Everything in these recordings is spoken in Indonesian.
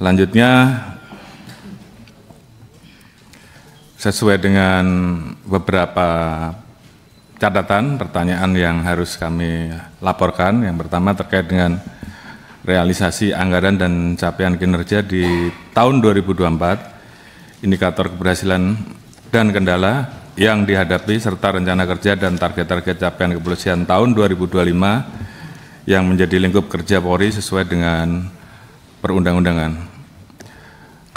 Selanjutnya sesuai dengan beberapa catatan pertanyaan yang harus kami laporkan. Yang pertama terkait dengan realisasi anggaran dan capaian kinerja di tahun 2024, indikator keberhasilan dan kendala yang dihadapi serta rencana kerja dan target-target capaian kepolisian tahun 2025 yang menjadi lingkup kerja Polri sesuai dengan perundang-undangan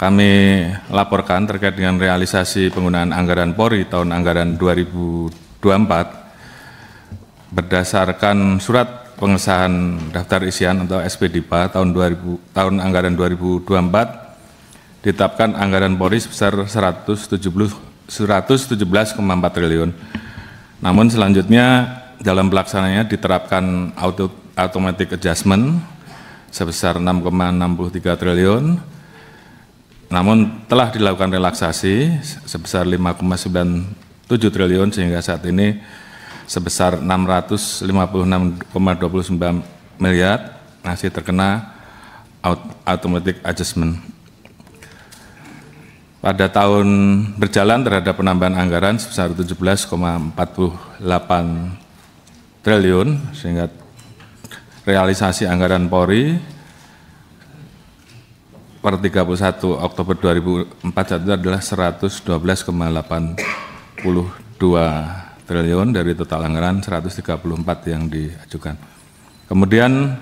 kami laporkan terkait dengan realisasi penggunaan anggaran Polri tahun anggaran 2024 berdasarkan surat pengesahan daftar isian atau SPDIPA tahun 2000 tahun anggaran 2024 ditetapkan anggaran Polri sebesar 170 117,4 triliun. Namun selanjutnya dalam pelaksanaannya diterapkan auto automatic adjustment sebesar 6,63 triliun namun telah dilakukan relaksasi sebesar 5,97 triliun sehingga saat ini sebesar 656,29 miliar masih terkena automatic adjustment. Pada tahun berjalan terhadap penambahan anggaran sebesar 17,48 triliun sehingga realisasi anggaran Polri per 31 Oktober 2004 itu adalah 112,82 triliun dari total anggaran 134 yang diajukan. Kemudian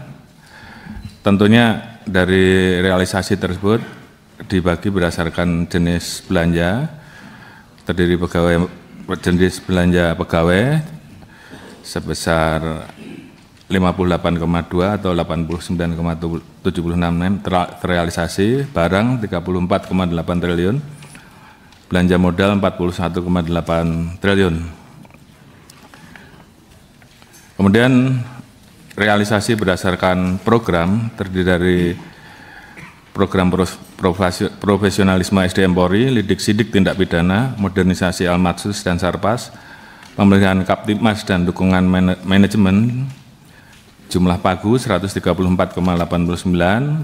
tentunya dari realisasi tersebut dibagi berdasarkan jenis belanja terdiri pegawai jenis belanja pegawai sebesar 58,2 atau 89,76 terrealisasi, barang 34,8 triliun, belanja modal 41,8 triliun. Kemudian realisasi berdasarkan program terdiri dari program profesionalisme SDM Polri, lidik sidik tindak pidana, modernisasi Almatsus dan Sarpas, pemeliharaan kaptimas dan dukungan manajemen jumlah pagu 134,89,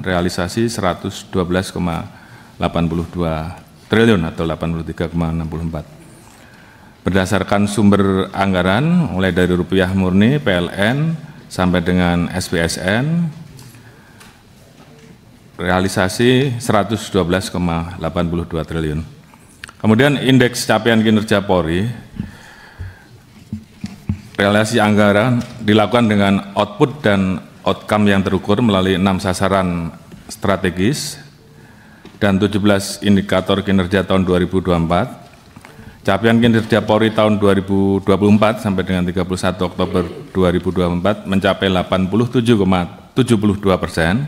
realisasi 112,82 triliun atau 83,64. Berdasarkan sumber anggaran mulai dari rupiah murni PLN sampai dengan SPSN realisasi 112,82 triliun. Kemudian indeks capaian kinerja Polri realisasi anggaran dilakukan dengan output dan outcome yang terukur melalui enam sasaran strategis dan 17 indikator kinerja tahun 2024. Capaian kinerja Polri tahun 2024 sampai dengan 31 Oktober 2024 mencapai 87,72 persen.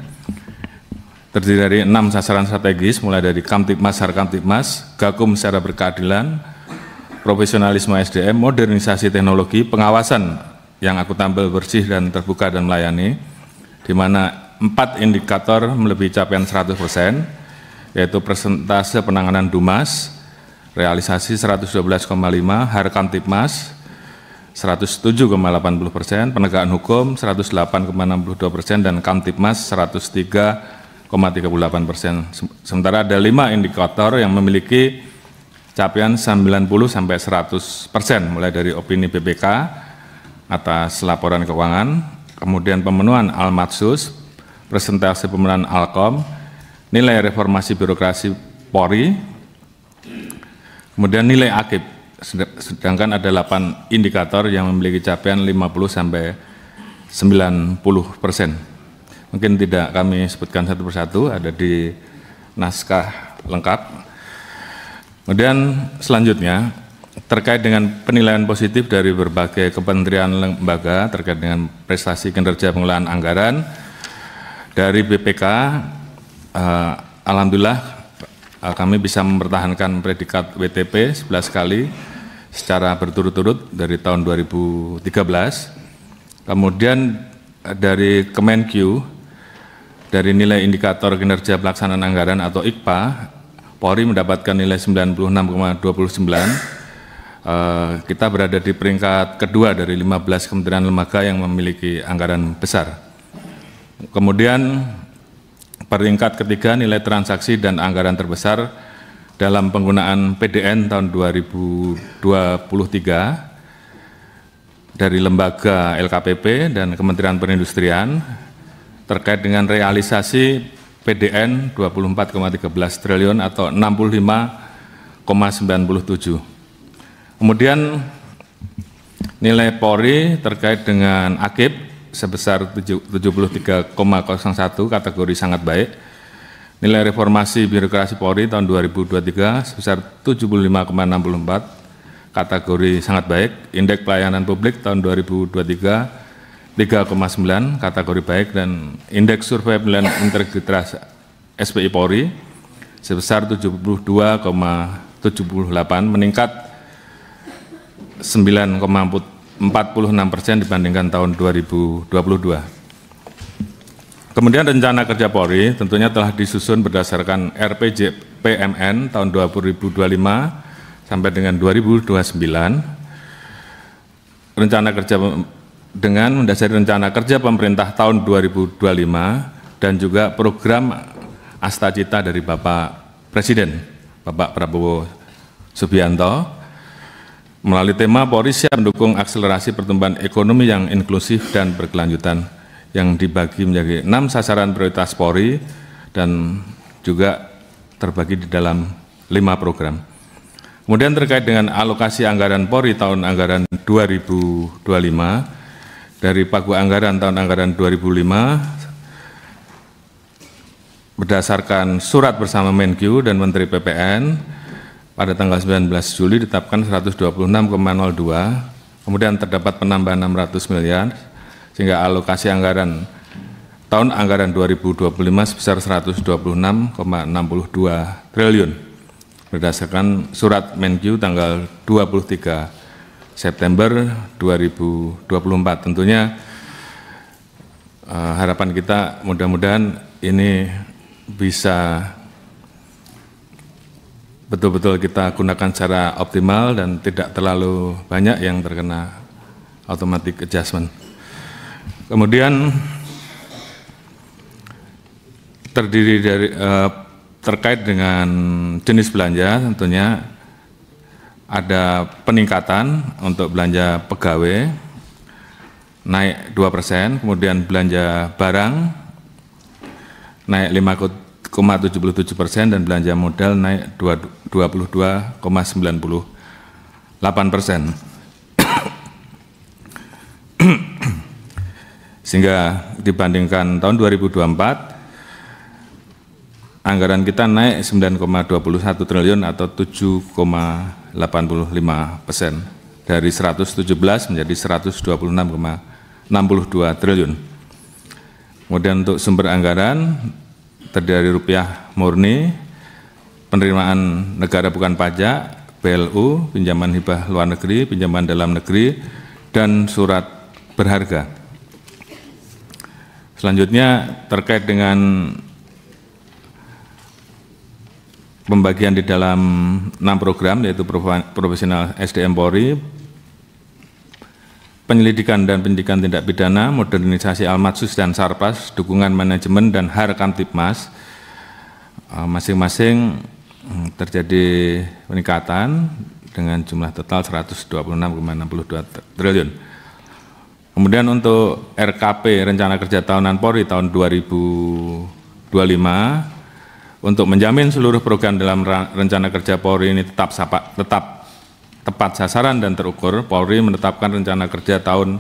Terdiri dari enam sasaran strategis mulai dari Kamtipmas, Sarkamtipmas, Gakum secara berkeadilan, profesionalisme SDM, modernisasi teknologi, pengawasan yang aku tampil bersih dan terbuka dan melayani, di mana empat indikator melebihi capaian 100 persen, yaitu persentase penanganan Dumas, realisasi 112,5, harkam Tipmas 107,80 persen, penegakan hukum 108,62 persen, dan Kamtipmas 103,38 persen. Sementara ada lima indikator yang memiliki capaian 90 sampai 100 persen mulai dari opini BPK atas laporan keuangan, kemudian pemenuhan almatsus, presentasi pemenuhan alkom, nilai reformasi birokrasi Polri, kemudian nilai akib. Sedangkan ada 8 indikator yang memiliki capaian 50 sampai 90 persen. Mungkin tidak kami sebutkan satu persatu, ada di naskah lengkap Kemudian selanjutnya terkait dengan penilaian positif dari berbagai kementerian lembaga terkait dengan prestasi kinerja pengelolaan anggaran dari BPK eh, alhamdulillah eh, kami bisa mempertahankan predikat WTP 11 kali secara berturut-turut dari tahun 2013. Kemudian eh, dari Kemenq dari nilai indikator kinerja pelaksanaan anggaran atau IKPA Polri mendapatkan nilai 96,29 Uh, eh, kita berada di peringkat kedua dari 15 kementerian lembaga yang memiliki anggaran besar. Kemudian peringkat ketiga nilai transaksi dan anggaran terbesar dalam penggunaan PDN tahun 2023 dari lembaga LKPP dan Kementerian Perindustrian terkait dengan realisasi PDN 24,13 triliun atau 65,97. Kemudian nilai Polri terkait dengan akib sebesar 73,01 kategori sangat baik. Nilai reformasi birokrasi Polri tahun 2023 sebesar 75,64 kategori sangat baik. Indeks pelayanan publik tahun 2023 3,9 kategori baik dan indeks survei penilaian ya. integritas SPI Polri sebesar 72,78 meningkat 9,46 persen dibandingkan tahun 2022. Kemudian rencana kerja Polri tentunya telah disusun berdasarkan RPJ tahun 2025 sampai dengan 2029. Rencana kerja dengan mendasari rencana kerja pemerintah tahun 2025 dan juga program Asta Cita dari Bapak Presiden, Bapak Prabowo Subianto, melalui tema Polri siap mendukung akselerasi pertumbuhan ekonomi yang inklusif dan berkelanjutan yang dibagi menjadi enam sasaran prioritas Polri dan juga terbagi di dalam lima program. Kemudian terkait dengan alokasi anggaran Polri tahun anggaran 2025, dari Pagu Anggaran tahun anggaran 2005 berdasarkan surat bersama Menkyu dan Menteri PPN pada tanggal 19 Juli ditetapkan 126,02 kemudian terdapat penambahan 600 miliar sehingga alokasi anggaran tahun anggaran 2025 sebesar 126,62 triliun berdasarkan surat Menkyu tanggal 23 September 2024. Tentunya uh, harapan kita mudah-mudahan ini bisa betul-betul kita gunakan secara optimal dan tidak terlalu banyak yang terkena automatic adjustment. Kemudian terdiri dari uh, terkait dengan jenis belanja tentunya ada peningkatan untuk belanja pegawai naik 2%, kemudian belanja barang naik 5,77 persen dan belanja modal naik 22,98 persen. Sehingga dibandingkan tahun 2024, anggaran kita naik 9,21 triliun atau 85 persen dari 117 menjadi 126,62 triliun. Kemudian untuk sumber anggaran terdiri rupiah murni, penerimaan negara bukan pajak, BLU, pinjaman hibah luar negeri, pinjaman dalam negeri, dan surat berharga. Selanjutnya terkait dengan pembagian di dalam enam program yaitu profesional SDM Polri, penyelidikan dan pendidikan tindak pidana, modernisasi Almatsus dan Sarpas, dukungan manajemen dan Harkam Tipmas. Eh, masing-masing hmm, terjadi peningkatan dengan jumlah total 126,62 triliun. Kemudian untuk RKP Rencana Kerja Tahunan Polri tahun 2025 untuk menjamin seluruh program dalam rencana kerja Polri ini tetap sapa, tetap tepat sasaran dan terukur, Polri menetapkan rencana kerja tahun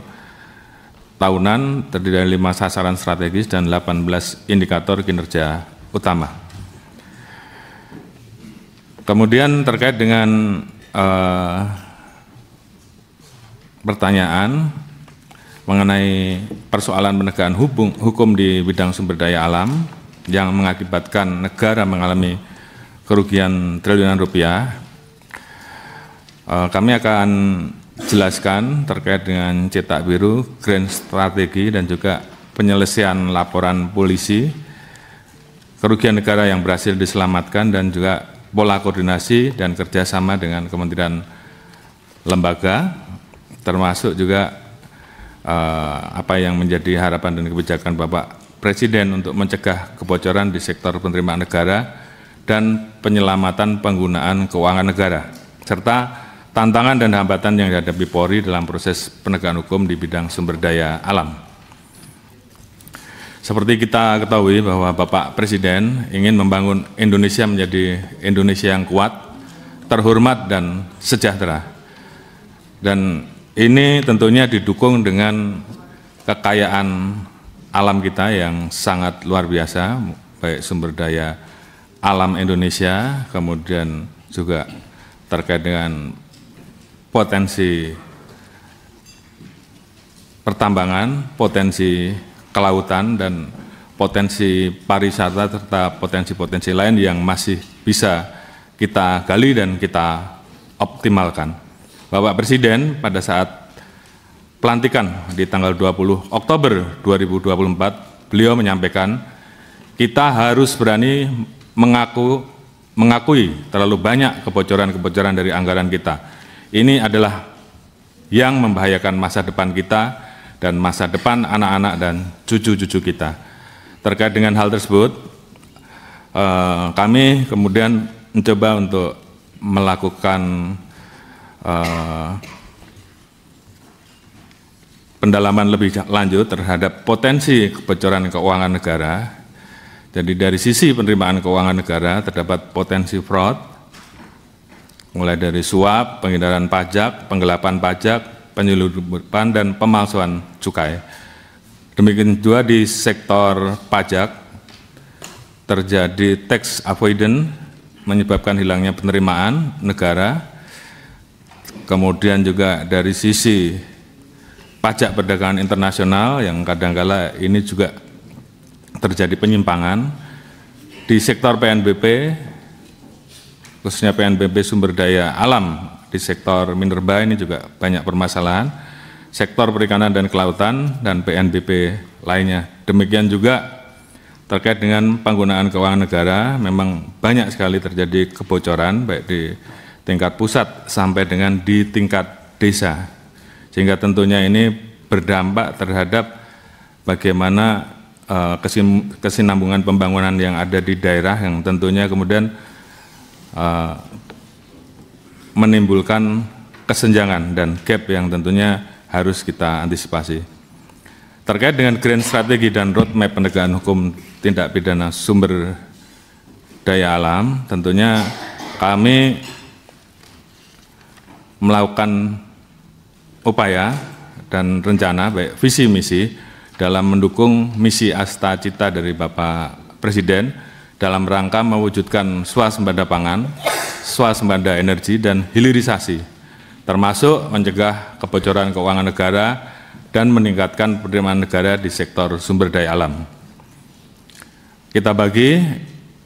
tahunan terdiri dari lima sasaran strategis dan 18 indikator kinerja utama. Kemudian terkait dengan eh, pertanyaan mengenai persoalan penegakan hukum di bidang sumber daya alam, yang mengakibatkan negara mengalami kerugian triliunan rupiah. Eh, kami akan jelaskan terkait dengan cetak biru, grand strategi, dan juga penyelesaian laporan polisi, kerugian negara yang berhasil diselamatkan, dan juga pola koordinasi dan kerjasama dengan kementerian lembaga, termasuk juga eh, apa yang menjadi harapan dan kebijakan Bapak Presiden untuk mencegah kebocoran di sektor penerimaan negara dan penyelamatan penggunaan keuangan negara, serta tantangan dan hambatan yang dihadapi Polri dalam proses penegakan hukum di bidang sumber daya alam. Seperti kita ketahui bahwa Bapak Presiden ingin membangun Indonesia menjadi Indonesia yang kuat, terhormat dan sejahtera. Dan ini tentunya didukung dengan kekayaan alam kita yang sangat luar biasa, baik sumber daya alam Indonesia, kemudian juga terkait dengan potensi pertambangan, potensi kelautan, dan potensi pariwisata serta potensi-potensi lain yang masih bisa kita gali dan kita optimalkan. Bapak Presiden pada saat pelantikan di tanggal 20 Oktober 2024, beliau menyampaikan, kita harus berani mengaku mengakui terlalu banyak kebocoran-kebocoran dari anggaran kita. Ini adalah yang membahayakan masa depan kita dan masa depan anak-anak dan cucu-cucu kita. Terkait dengan hal tersebut, eh, kami kemudian mencoba untuk melakukan eh, pendalaman lebih lanjut terhadap potensi kebocoran keuangan negara. Jadi dari sisi penerimaan keuangan negara terdapat potensi fraud, mulai dari suap, penghindaran pajak, penggelapan pajak, penyelundupan, dan pemalsuan cukai. Demikian juga di sektor pajak, terjadi tax avoidance menyebabkan hilangnya penerimaan negara, kemudian juga dari sisi pajak perdagangan internasional yang kadang-kala ini juga terjadi penyimpangan di sektor PNBP khususnya PNBP sumber daya alam di sektor minerba ini juga banyak permasalahan sektor perikanan dan kelautan dan PNBP lainnya demikian juga terkait dengan penggunaan keuangan negara memang banyak sekali terjadi kebocoran baik di tingkat pusat sampai dengan di tingkat desa sehingga tentunya ini berdampak terhadap bagaimana eh, kesinambungan pembangunan yang ada di daerah yang tentunya kemudian eh, menimbulkan kesenjangan dan gap yang tentunya harus kita antisipasi. Terkait dengan grand strategi dan roadmap penegakan hukum tindak pidana sumber daya alam, tentunya kami melakukan upaya dan rencana baik visi misi dalam mendukung misi asta cita dari Bapak Presiden dalam rangka mewujudkan swasembada pangan, swasembada energi dan hilirisasi termasuk mencegah kebocoran keuangan negara dan meningkatkan penerimaan negara di sektor sumber daya alam. Kita bagi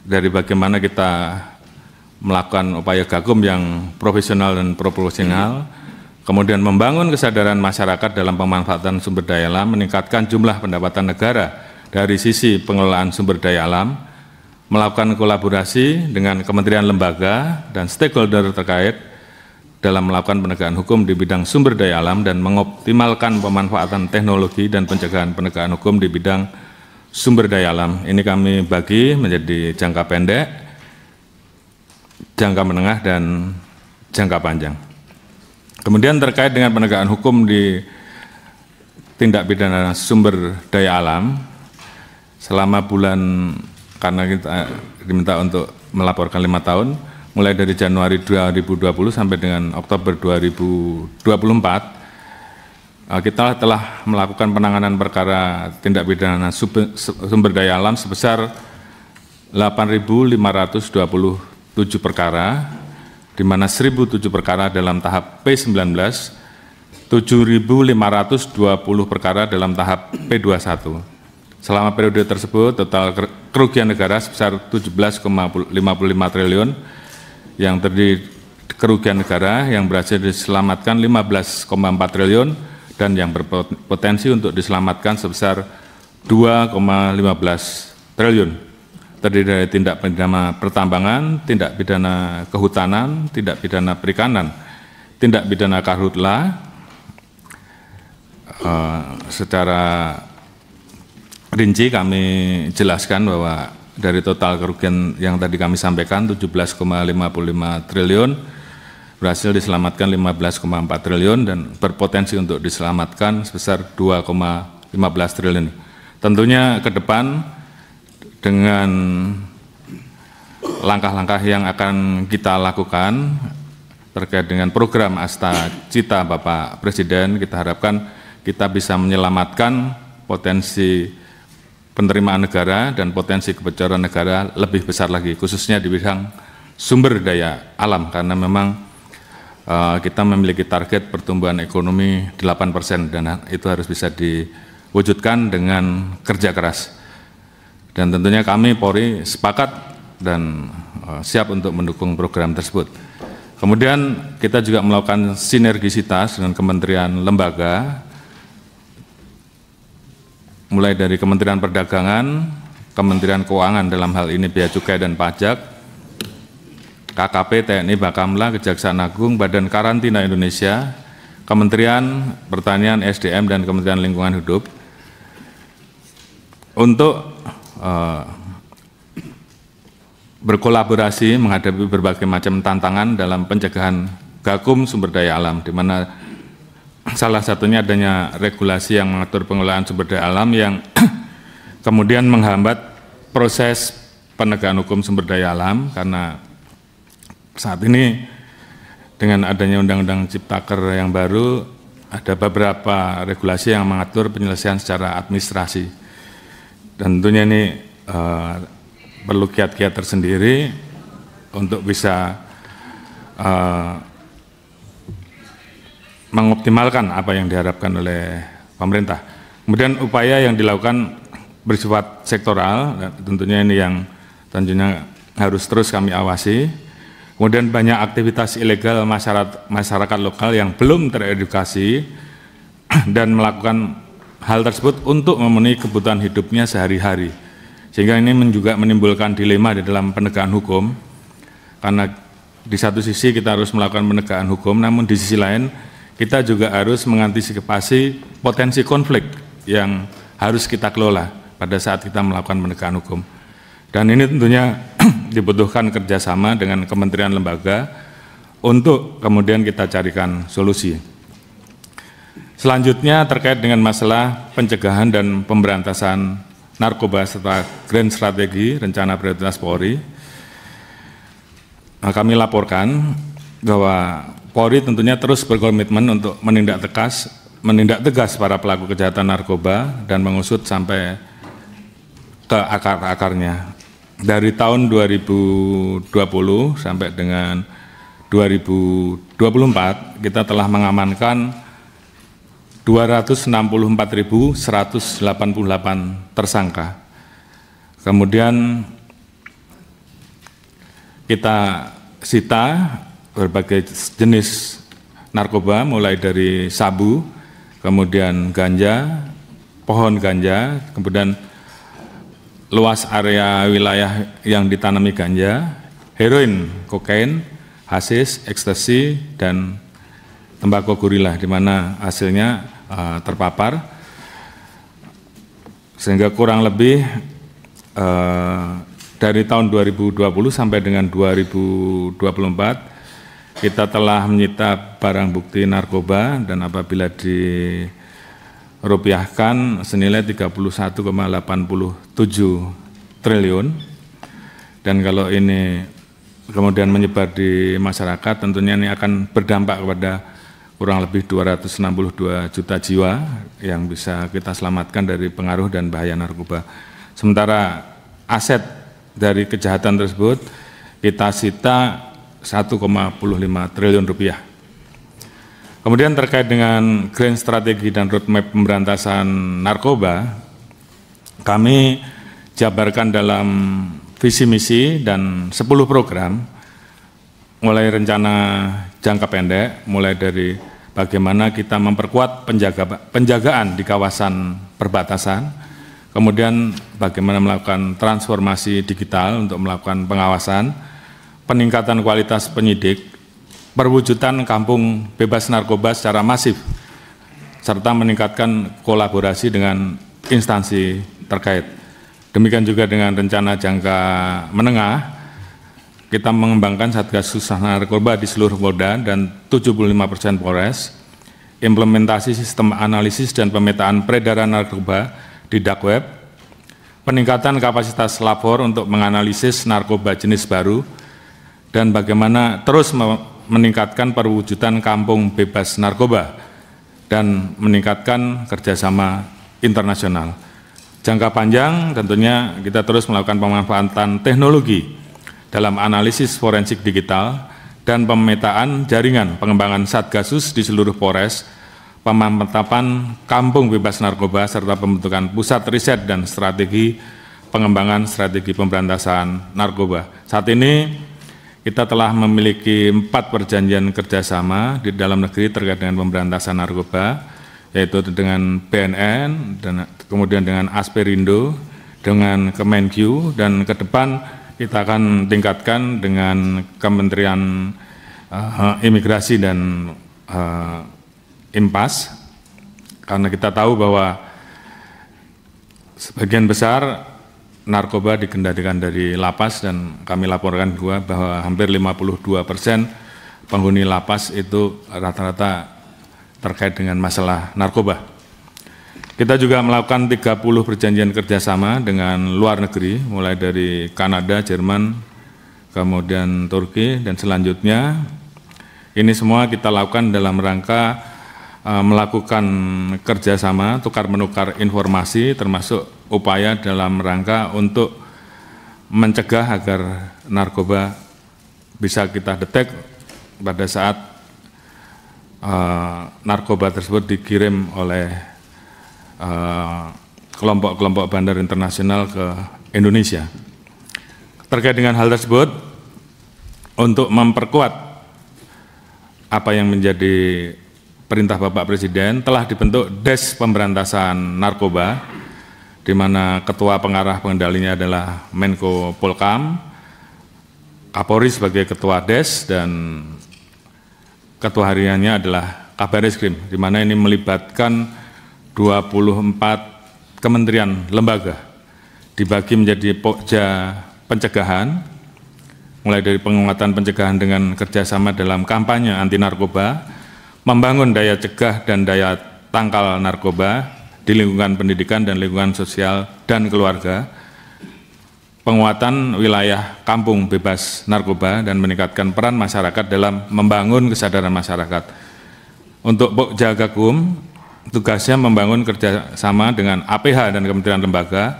dari bagaimana kita melakukan upaya gakum yang profesional dan proporsional hmm kemudian membangun kesadaran masyarakat dalam pemanfaatan sumber daya alam, meningkatkan jumlah pendapatan negara dari sisi pengelolaan sumber daya alam, melakukan kolaborasi dengan kementerian lembaga dan stakeholder terkait dalam melakukan penegakan hukum di bidang sumber daya alam dan mengoptimalkan pemanfaatan teknologi dan pencegahan penegakan hukum di bidang sumber daya alam. Ini kami bagi menjadi jangka pendek, jangka menengah, dan jangka panjang. Kemudian terkait dengan penegakan hukum di tindak pidana sumber daya alam selama bulan karena kita eh, diminta untuk melaporkan lima tahun mulai dari Januari 2020 sampai dengan Oktober 2024 eh, kita telah melakukan penanganan perkara tindak pidana sumber daya alam sebesar 8.527 perkara di mana 1007 perkara dalam tahap P19, 7.520 perkara dalam tahap P21. Selama periode tersebut, total kerugian negara sebesar 17,55 triliun yang terdiri kerugian negara yang berhasil diselamatkan 15,4 triliun dan yang berpotensi untuk diselamatkan sebesar 2,15 triliun terdiri dari tindak pidana pertambangan, tindak pidana kehutanan, tindak pidana perikanan, tindak pidana karhutla uh, eh, secara rinci kami jelaskan bahwa dari total kerugian yang tadi kami sampaikan 17,55 triliun berhasil diselamatkan 15,4 triliun dan berpotensi untuk diselamatkan sebesar 2,15 triliun. Tentunya ke depan dengan langkah-langkah yang akan kita lakukan terkait dengan program Asta Cita Bapak Presiden, kita harapkan kita bisa menyelamatkan potensi penerimaan negara dan potensi kebocoran negara lebih besar lagi, khususnya di bidang sumber daya alam, karena memang uh, kita memiliki target pertumbuhan ekonomi 8% dan itu harus bisa diwujudkan dengan kerja keras. Dan tentunya kami Polri sepakat dan eh, siap untuk mendukung program tersebut. Kemudian kita juga melakukan sinergisitas dengan kementerian lembaga, mulai dari Kementerian Perdagangan, Kementerian Keuangan dalam hal ini Bea Cukai dan Pajak, KKP, TNI, Bakamla, Kejaksaan Agung, Badan Karantina Indonesia, Kementerian Pertanian, SDM, dan Kementerian Lingkungan Hidup untuk Eh, berkolaborasi menghadapi berbagai macam tantangan dalam pencegahan gakum sumber daya alam, di mana salah satunya adanya regulasi yang mengatur pengelolaan sumber daya alam yang kemudian menghambat proses penegakan hukum sumber daya alam karena saat ini dengan adanya undang-undang ciptaker yang baru ada beberapa regulasi yang mengatur penyelesaian secara administrasi tentunya ini uh, perlu kiat-kiat tersendiri untuk bisa uh, mengoptimalkan apa yang diharapkan oleh pemerintah. Kemudian upaya yang dilakukan bersifat sektoral, tentunya ini yang tentunya harus terus kami awasi. Kemudian banyak aktivitas ilegal masyarakat, masyarakat lokal yang belum teredukasi dan melakukan hal tersebut untuk memenuhi kebutuhan hidupnya sehari-hari. Sehingga ini juga menimbulkan dilema di dalam penegakan hukum, karena di satu sisi kita harus melakukan penegakan hukum, namun di sisi lain kita juga harus mengantisipasi potensi konflik yang harus kita kelola pada saat kita melakukan penegakan hukum. Dan ini tentunya dibutuhkan kerjasama dengan kementerian lembaga untuk kemudian kita carikan solusi. Selanjutnya terkait dengan masalah pencegahan dan pemberantasan narkoba serta grand strategi rencana prioritas Polri. Nah, kami laporkan bahwa Polri tentunya terus berkomitmen untuk menindak tegas, menindak tegas para pelaku kejahatan narkoba dan mengusut sampai ke akar-akarnya. Dari tahun 2020 sampai dengan 2024 kita telah mengamankan 264.188 tersangka. Kemudian kita sita berbagai jenis narkoba mulai dari sabu, kemudian ganja, pohon ganja, kemudian luas area wilayah yang ditanami ganja, heroin, kokain, hasis, ekstasi, dan tembakau gorila di mana hasilnya Eh, terpapar sehingga kurang lebih uh, dari tahun 2020 sampai dengan 2024 kita telah menyita barang bukti narkoba dan apabila rupiahkan senilai 31,87 triliun dan kalau ini kemudian menyebar di masyarakat tentunya ini akan berdampak kepada kurang lebih 262 juta jiwa yang bisa kita selamatkan dari pengaruh dan bahaya narkoba. Sementara aset dari kejahatan tersebut kita sita 1,5 triliun rupiah. Kemudian terkait dengan grand strategi dan roadmap pemberantasan narkoba, kami jabarkan dalam visi misi dan 10 program mulai rencana jangka pendek mulai dari bagaimana kita memperkuat penjaga, penjagaan di kawasan perbatasan, kemudian bagaimana melakukan transformasi digital untuk melakukan pengawasan, peningkatan kualitas penyidik, perwujudan kampung bebas narkoba secara masif, serta meningkatkan kolaborasi dengan instansi terkait. Demikian juga dengan rencana jangka menengah kita mengembangkan Satgas Susah Narkoba di seluruh Polda dan 75% Polres, implementasi sistem analisis dan pemetaan peredaran narkoba di dark web, peningkatan kapasitas lapor untuk menganalisis narkoba jenis baru, dan bagaimana terus meningkatkan perwujudan kampung bebas narkoba dan meningkatkan kerjasama internasional. Jangka panjang tentunya kita terus melakukan pemanfaatan teknologi dalam analisis forensik digital dan pemetaan jaringan pengembangan Satgasus di seluruh Polres, pemantapan kampung bebas narkoba, serta pembentukan pusat riset dan strategi pengembangan strategi pemberantasan narkoba. Saat ini kita telah memiliki empat perjanjian kerjasama di dalam negeri terkait dengan pemberantasan narkoba, yaitu dengan BNN, dan kemudian dengan Asperindo, dengan Kemenq dan ke depan kita akan tingkatkan dengan Kementerian uh, Imigrasi dan uh, Impas karena kita tahu bahwa sebagian besar narkoba dikendalikan dari lapas dan kami laporkan juga bahwa hampir 52 persen penghuni lapas itu rata-rata terkait dengan masalah narkoba. Kita juga melakukan 30 perjanjian kerjasama dengan luar negeri, mulai dari Kanada, Jerman, kemudian Turki, dan selanjutnya ini semua kita lakukan dalam rangka eh, melakukan kerjasama, tukar-menukar informasi, termasuk upaya dalam rangka untuk mencegah agar narkoba bisa kita detek pada saat eh, narkoba tersebut dikirim oleh Eh, kelompok-kelompok uh, bandar internasional ke Indonesia. Terkait dengan hal tersebut, untuk memperkuat apa yang menjadi perintah Bapak Presiden telah dibentuk Des Pemberantasan Narkoba di mana ketua pengarah pengendalinya adalah Menko Polkam, Kapolri sebagai ketua Des dan ketua hariannya adalah Kabar Eskrim di mana ini melibatkan 24 kementerian lembaga dibagi menjadi pokja pencegahan mulai dari penguatan pencegahan dengan kerjasama dalam kampanye anti narkoba membangun daya cegah dan daya tangkal narkoba di lingkungan pendidikan dan lingkungan sosial dan keluarga penguatan wilayah kampung bebas narkoba dan meningkatkan peran masyarakat dalam membangun kesadaran masyarakat untuk Pokja Gakum tugasnya membangun kerjasama dengan APH dan kementerian lembaga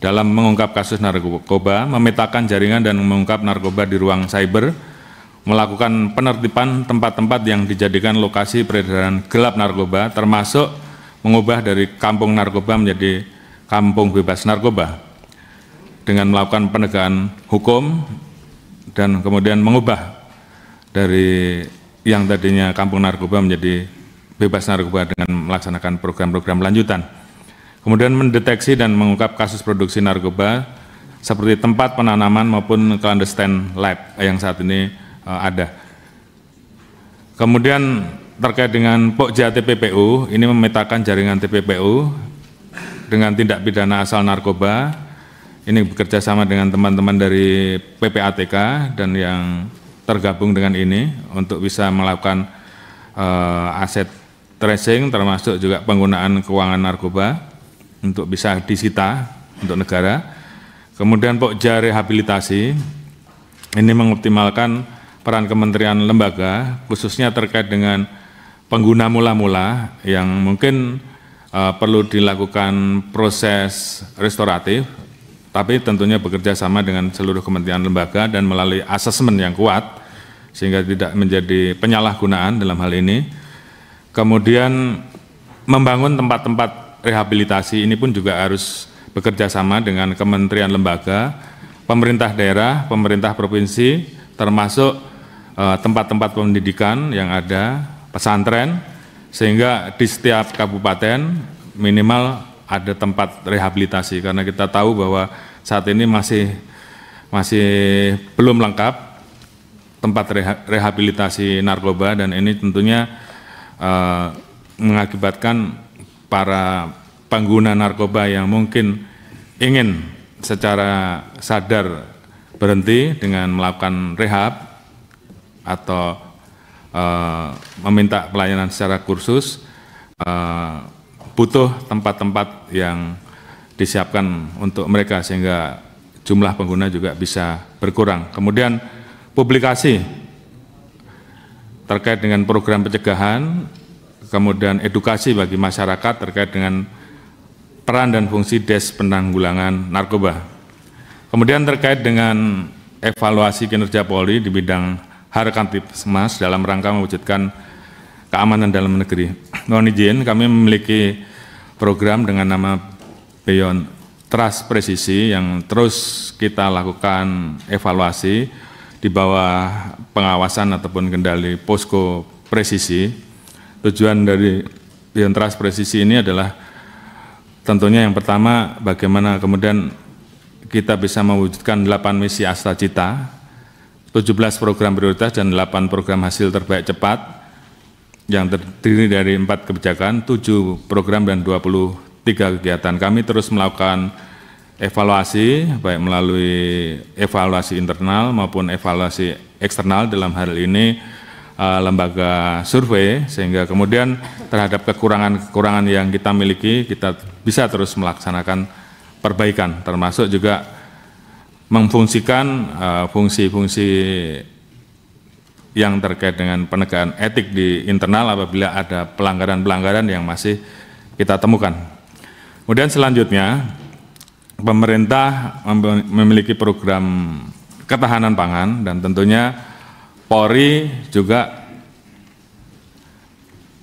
dalam mengungkap kasus narkoba, memetakan jaringan dan mengungkap narkoba di ruang cyber, melakukan penertiban tempat-tempat yang dijadikan lokasi peredaran gelap narkoba, termasuk mengubah dari kampung narkoba menjadi kampung bebas narkoba dengan melakukan penegakan hukum dan kemudian mengubah dari yang tadinya kampung narkoba menjadi bebas narkoba dengan melaksanakan program-program lanjutan. Kemudian mendeteksi dan mengungkap kasus produksi narkoba seperti tempat penanaman maupun clandestine lab yang saat ini eh, ada. Kemudian terkait dengan Pokja TPPU, ini memetakan jaringan TPPU dengan tindak pidana asal narkoba. Ini bekerja sama dengan teman-teman dari PPATK dan yang tergabung dengan ini untuk bisa melakukan uh, aset tracing termasuk juga penggunaan keuangan narkoba untuk bisa disita untuk negara. Kemudian Pokja rehabilitasi ini mengoptimalkan peran kementerian lembaga khususnya terkait dengan pengguna mula-mula yang mungkin uh, perlu dilakukan proses restoratif tapi tentunya bekerja sama dengan seluruh kementerian lembaga dan melalui asesmen yang kuat sehingga tidak menjadi penyalahgunaan dalam hal ini Kemudian membangun tempat-tempat rehabilitasi ini pun juga harus bekerja sama dengan kementerian lembaga, pemerintah daerah, pemerintah provinsi, termasuk eh, tempat-tempat pendidikan yang ada, pesantren, sehingga di setiap kabupaten minimal ada tempat rehabilitasi karena kita tahu bahwa saat ini masih masih belum lengkap tempat rehabilitasi narkoba dan ini tentunya Eh, mengakibatkan para pengguna narkoba yang mungkin ingin secara sadar berhenti dengan melakukan rehab atau uh, meminta pelayanan secara kursus uh, butuh tempat-tempat yang disiapkan untuk mereka sehingga jumlah pengguna juga bisa berkurang. Kemudian publikasi terkait dengan program pencegahan, kemudian edukasi bagi masyarakat terkait dengan peran dan fungsi Des Penanggulangan Narkoba. Kemudian terkait dengan evaluasi kinerja Polri di bidang emas dalam rangka mewujudkan keamanan dalam negeri. Mohon izin, kami memiliki program dengan nama Beyond Trust Presisi yang terus kita lakukan evaluasi di bawah pengawasan ataupun kendali posko presisi. Tujuan dari Biontras presisi ini adalah tentunya yang pertama bagaimana kemudian kita bisa mewujudkan 8 misi asta cita, 17 program prioritas dan 8 program hasil terbaik cepat yang terdiri dari empat kebijakan, 7 program dan 23 kegiatan. Kami terus melakukan evaluasi baik melalui evaluasi internal maupun evaluasi eksternal dalam hal ini eh, lembaga survei sehingga kemudian terhadap kekurangan-kekurangan yang kita miliki kita bisa terus melaksanakan perbaikan termasuk juga memfungsikan eh, fungsi-fungsi yang terkait dengan penegakan etik di internal apabila ada pelanggaran-pelanggaran yang masih kita temukan. Kemudian selanjutnya pemerintah memiliki program ketahanan pangan dan tentunya Polri juga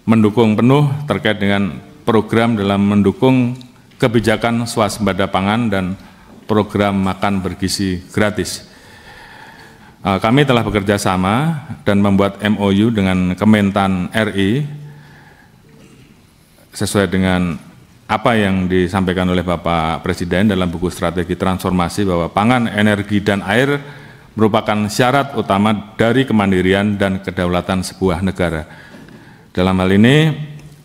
mendukung penuh terkait dengan program dalam mendukung kebijakan swasembada pangan dan program makan bergizi gratis. Eh, kami telah bekerja sama dan membuat MOU dengan Kementan RI sesuai dengan apa yang disampaikan oleh Bapak Presiden dalam buku strategi transformasi bahwa pangan, energi, dan air merupakan syarat utama dari kemandirian dan kedaulatan sebuah negara. Dalam hal ini,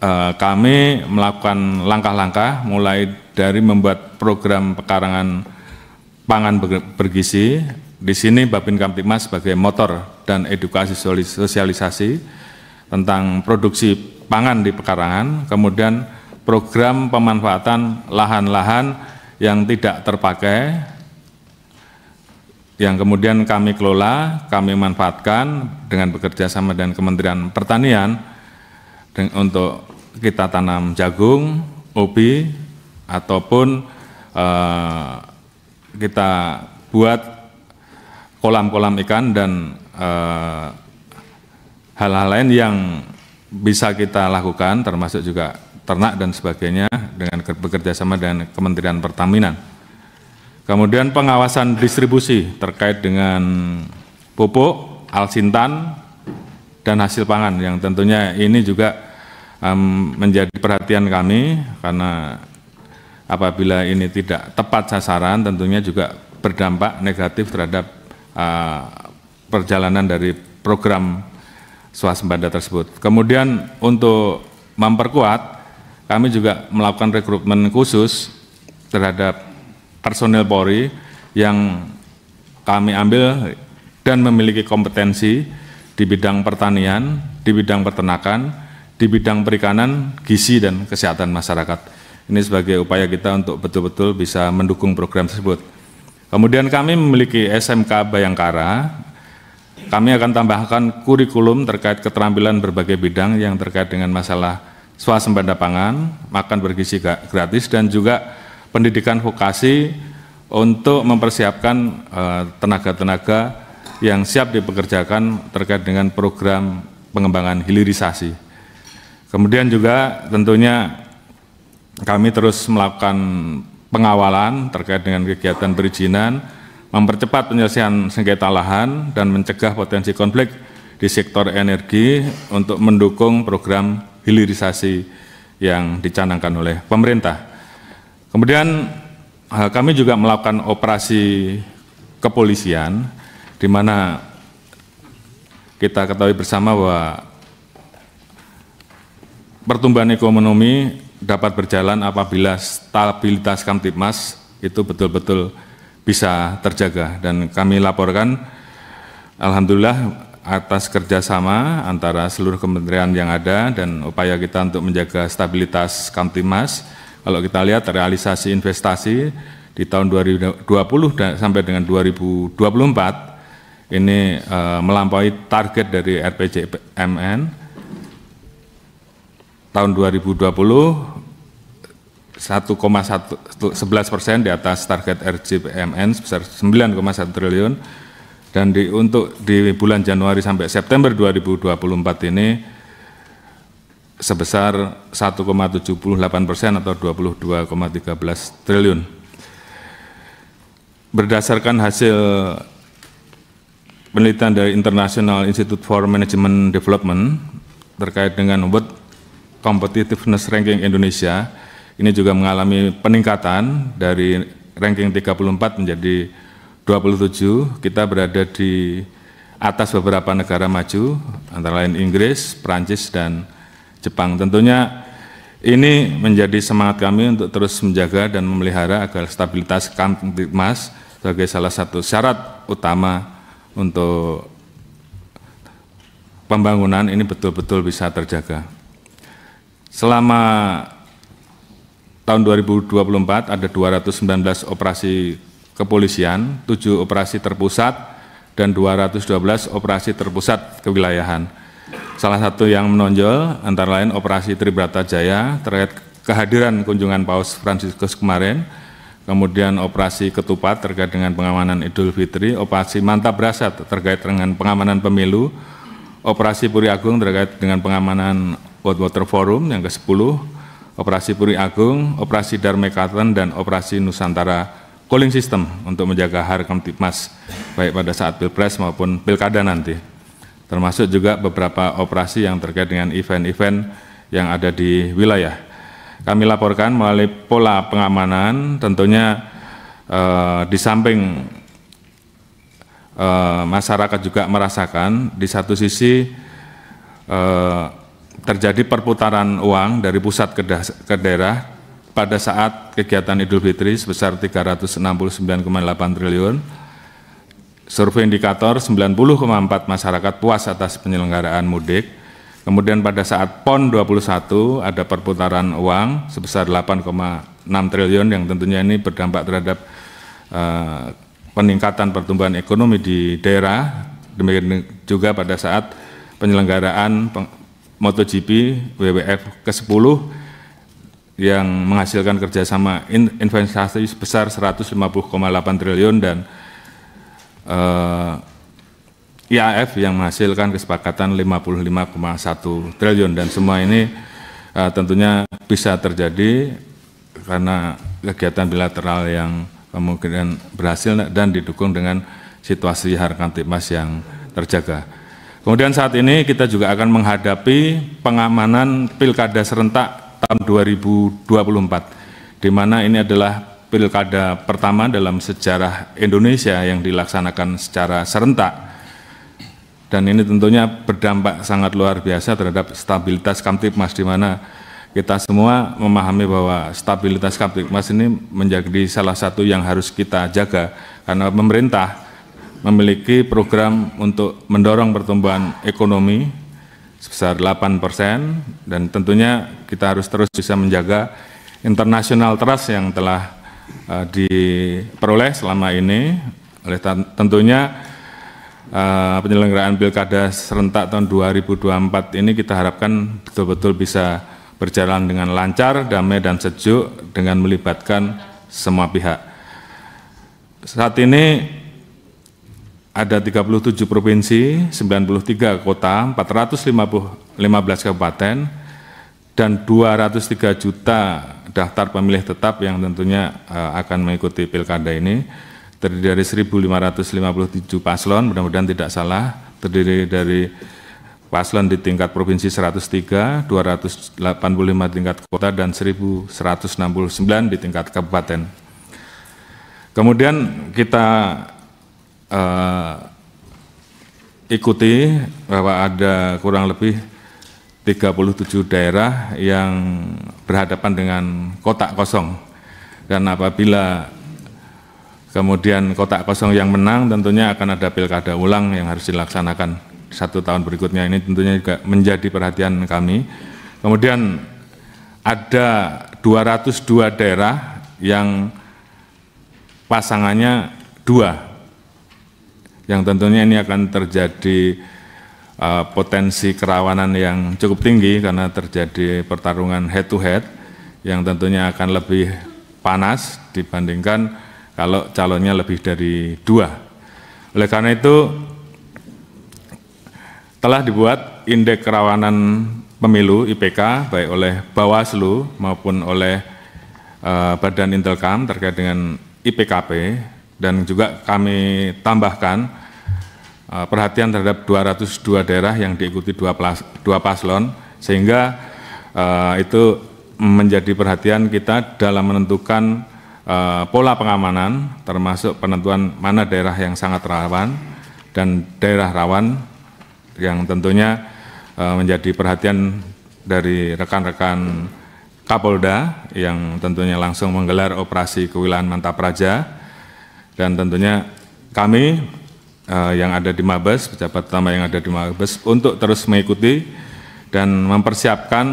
eh, kami melakukan langkah-langkah mulai dari membuat program pekarangan pangan bergisi. di sini Bapin Kamtipmas sebagai motor dan edukasi sosialisasi tentang produksi pangan di pekarangan, kemudian program pemanfaatan lahan-lahan yang tidak terpakai, yang kemudian kami kelola, kami manfaatkan dengan bekerja sama dengan Kementerian Pertanian untuk kita tanam jagung, ubi, ataupun eh, kita buat kolam-kolam ikan dan eh, hal-hal eh, lain yang bisa kita lakukan termasuk juga ternak dan sebagainya dengan bekerja sama dengan Kementerian Pertamina. Kemudian pengawasan distribusi terkait dengan pupuk, alsintan, dan hasil pangan yang tentunya ini juga um, menjadi perhatian kami karena apabila ini tidak tepat sasaran tentunya juga berdampak negatif terhadap uh, perjalanan dari program swasembada tersebut. Kemudian untuk memperkuat kami juga melakukan rekrutmen khusus terhadap personel Polri yang kami ambil dan memiliki kompetensi di bidang pertanian, di bidang peternakan, di bidang perikanan, gizi dan kesehatan masyarakat. Ini sebagai upaya kita untuk betul-betul bisa mendukung program tersebut. Kemudian kami memiliki SMK Bayangkara kami akan tambahkan kurikulum terkait keterampilan berbagai bidang yang terkait dengan masalah swasembada pangan, makan bergizi gratis dan juga pendidikan vokasi untuk mempersiapkan eh, tenaga-tenaga yang siap dipekerjakan terkait dengan program pengembangan hilirisasi. Kemudian juga tentunya kami terus melakukan pengawalan terkait dengan kegiatan perizinan, mempercepat penyelesaian sengketa lahan dan mencegah potensi konflik di sektor energi untuk mendukung program hilirisasi yang dicanangkan oleh pemerintah. Kemudian eh, kami juga melakukan operasi kepolisian di mana kita ketahui bersama bahwa pertumbuhan ekonomi dapat berjalan apabila stabilitas Kamtipmas itu betul-betul bisa terjaga dan kami laporkan alhamdulillah atas kerjasama antara seluruh kementerian yang ada dan upaya kita untuk menjaga stabilitas Kamtimas. Kalau kita lihat realisasi investasi di tahun 2020 sampai dengan 2024 ini uh, melampaui target dari RPJMN tahun 2020 1,11 persen di atas target RJPMN sebesar 9,1 triliun dan di, untuk di bulan Januari sampai September 2024 ini sebesar 1,78 persen atau 22,13 triliun. Berdasarkan hasil penelitian dari International Institute for Management Development terkait dengan World Competitiveness Ranking Indonesia, ini juga mengalami peningkatan dari ranking 34 menjadi 27 kita berada di atas beberapa negara maju antara lain Inggris, Prancis dan Jepang. Tentunya ini menjadi semangat kami untuk terus menjaga dan memelihara agar stabilitas Kamtibmas sebagai salah satu syarat utama untuk pembangunan ini betul-betul bisa terjaga. Selama tahun 2024 ada 219 operasi kepolisian, 7 operasi terpusat, dan 212 operasi terpusat kewilayahan. Salah satu yang menonjol antara lain operasi Tribrata Jaya terkait kehadiran kunjungan Paus Franciscus kemarin, kemudian operasi Ketupat terkait dengan pengamanan Idul Fitri, operasi Mantap Brasa terkait dengan pengamanan pemilu, operasi Puri Agung terkait dengan pengamanan World Water Forum yang ke-10, operasi Puri Agung, operasi Darmekatan dan operasi Nusantara cooling system untuk menjaga harga emas baik pada saat pilpres maupun pilkada nanti. Termasuk juga beberapa operasi yang terkait dengan event-event yang ada di wilayah. Kami laporkan melalui pola pengamanan tentunya eh, di samping eh, masyarakat juga merasakan di satu sisi eh, terjadi perputaran uang dari pusat ke, ke daerah pada saat kegiatan Idul Fitri sebesar 369,8 triliun. Survei indikator 90,4 masyarakat puas atas penyelenggaraan mudik. Kemudian pada saat PON 21 ada perputaran uang sebesar 8,6 triliun yang tentunya ini berdampak terhadap uh, peningkatan pertumbuhan ekonomi di daerah. Demikian juga pada saat penyelenggaraan MotoGP WWF ke-10 yang menghasilkan kerjasama investasi sebesar 150,8 triliun dan uh, eh, IAF yang menghasilkan kesepakatan 55,1 triliun dan semua ini uh, tentunya bisa terjadi karena kegiatan bilateral yang kemungkinan berhasil dan didukung dengan situasi harga timas yang terjaga. Kemudian saat ini kita juga akan menghadapi pengamanan pilkada serentak tahun 2024, di mana ini adalah pilkada pertama dalam sejarah Indonesia yang dilaksanakan secara serentak. Dan ini tentunya berdampak sangat luar biasa terhadap stabilitas Kamtipmas, di mana kita semua memahami bahwa stabilitas Kamtipmas ini menjadi salah satu yang harus kita jaga karena pemerintah memiliki program untuk mendorong pertumbuhan ekonomi sebesar 8 persen dan tentunya kita harus terus bisa menjaga international trust yang telah uh, diperoleh selama ini oleh tentunya uh, penyelenggaraan pilkada serentak tahun 2024 ini kita harapkan betul-betul bisa berjalan dengan lancar, damai dan sejuk dengan melibatkan semua pihak. Saat ini ada 37 provinsi, 93 kota, 415 kabupaten, dan 203 juta daftar pemilih tetap yang tentunya eh, akan mengikuti pilkada ini terdiri dari 1.557 paslon, mudah-mudahan tidak salah, terdiri dari paslon di tingkat provinsi 103, 285 tingkat kota, dan 1.169 di tingkat kabupaten. Kemudian kita uh, ikuti bahwa ada kurang lebih 37 daerah yang berhadapan dengan kotak kosong. Dan apabila kemudian kotak kosong yang menang tentunya akan ada pilkada ulang yang harus dilaksanakan satu tahun berikutnya ini tentunya juga menjadi perhatian kami. Kemudian ada 202 daerah yang pasangannya dua yang tentunya ini akan terjadi uh, potensi kerawanan yang cukup tinggi karena terjadi pertarungan head to head yang tentunya akan lebih panas dibandingkan kalau calonnya lebih dari dua. Oleh karena itu telah dibuat indeks kerawanan pemilu IPK baik oleh Bawaslu maupun oleh uh, Badan Intelkam terkait dengan IPKP dan juga kami tambahkan eh, perhatian terhadap 202 daerah yang diikuti dua, plas, dua paslon sehingga uh, itu menjadi perhatian kita dalam menentukan uh, pola pengamanan termasuk penentuan mana daerah yang sangat rawan dan daerah rawan yang tentunya uh, menjadi perhatian dari rekan-rekan Kapolda yang tentunya langsung menggelar operasi kewilayahan Mantap Raja dan tentunya kami uh, yang ada di Mabes, pejabat utama yang ada di Mabes, untuk terus mengikuti dan mempersiapkan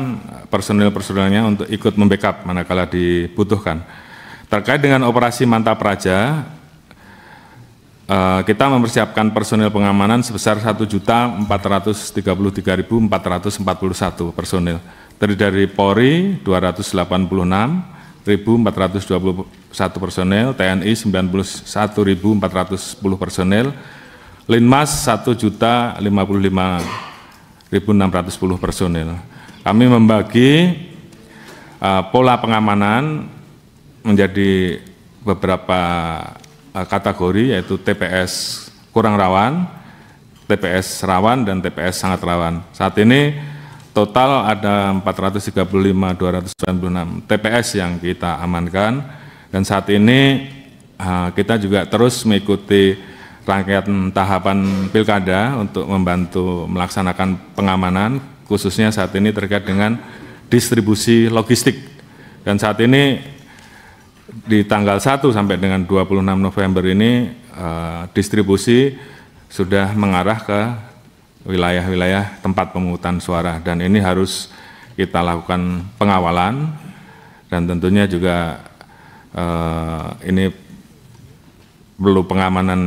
personil-personilnya untuk ikut membackup manakala dibutuhkan. Terkait dengan operasi Mantap Raja, eh, kita mempersiapkan personil pengamanan sebesar 1.433.441 personil terdiri dari Polri 286, 1.421 personel, TNI 91.410 personel, Linmas 1.055.610 personel. Kami membagi uh, pola pengamanan menjadi beberapa uh, kategori yaitu TPS kurang rawan, TPS rawan dan TPS sangat rawan. Saat ini Total ada 435.296 TPS yang kita amankan dan saat ini kita juga terus mengikuti rangkaian tahapan pilkada untuk membantu melaksanakan pengamanan khususnya saat ini terkait dengan distribusi logistik dan saat ini di tanggal 1 sampai dengan 26 November ini distribusi sudah mengarah ke wilayah-wilayah tempat pemungutan suara dan ini harus kita lakukan pengawalan dan tentunya juga eh, ini perlu pengamanan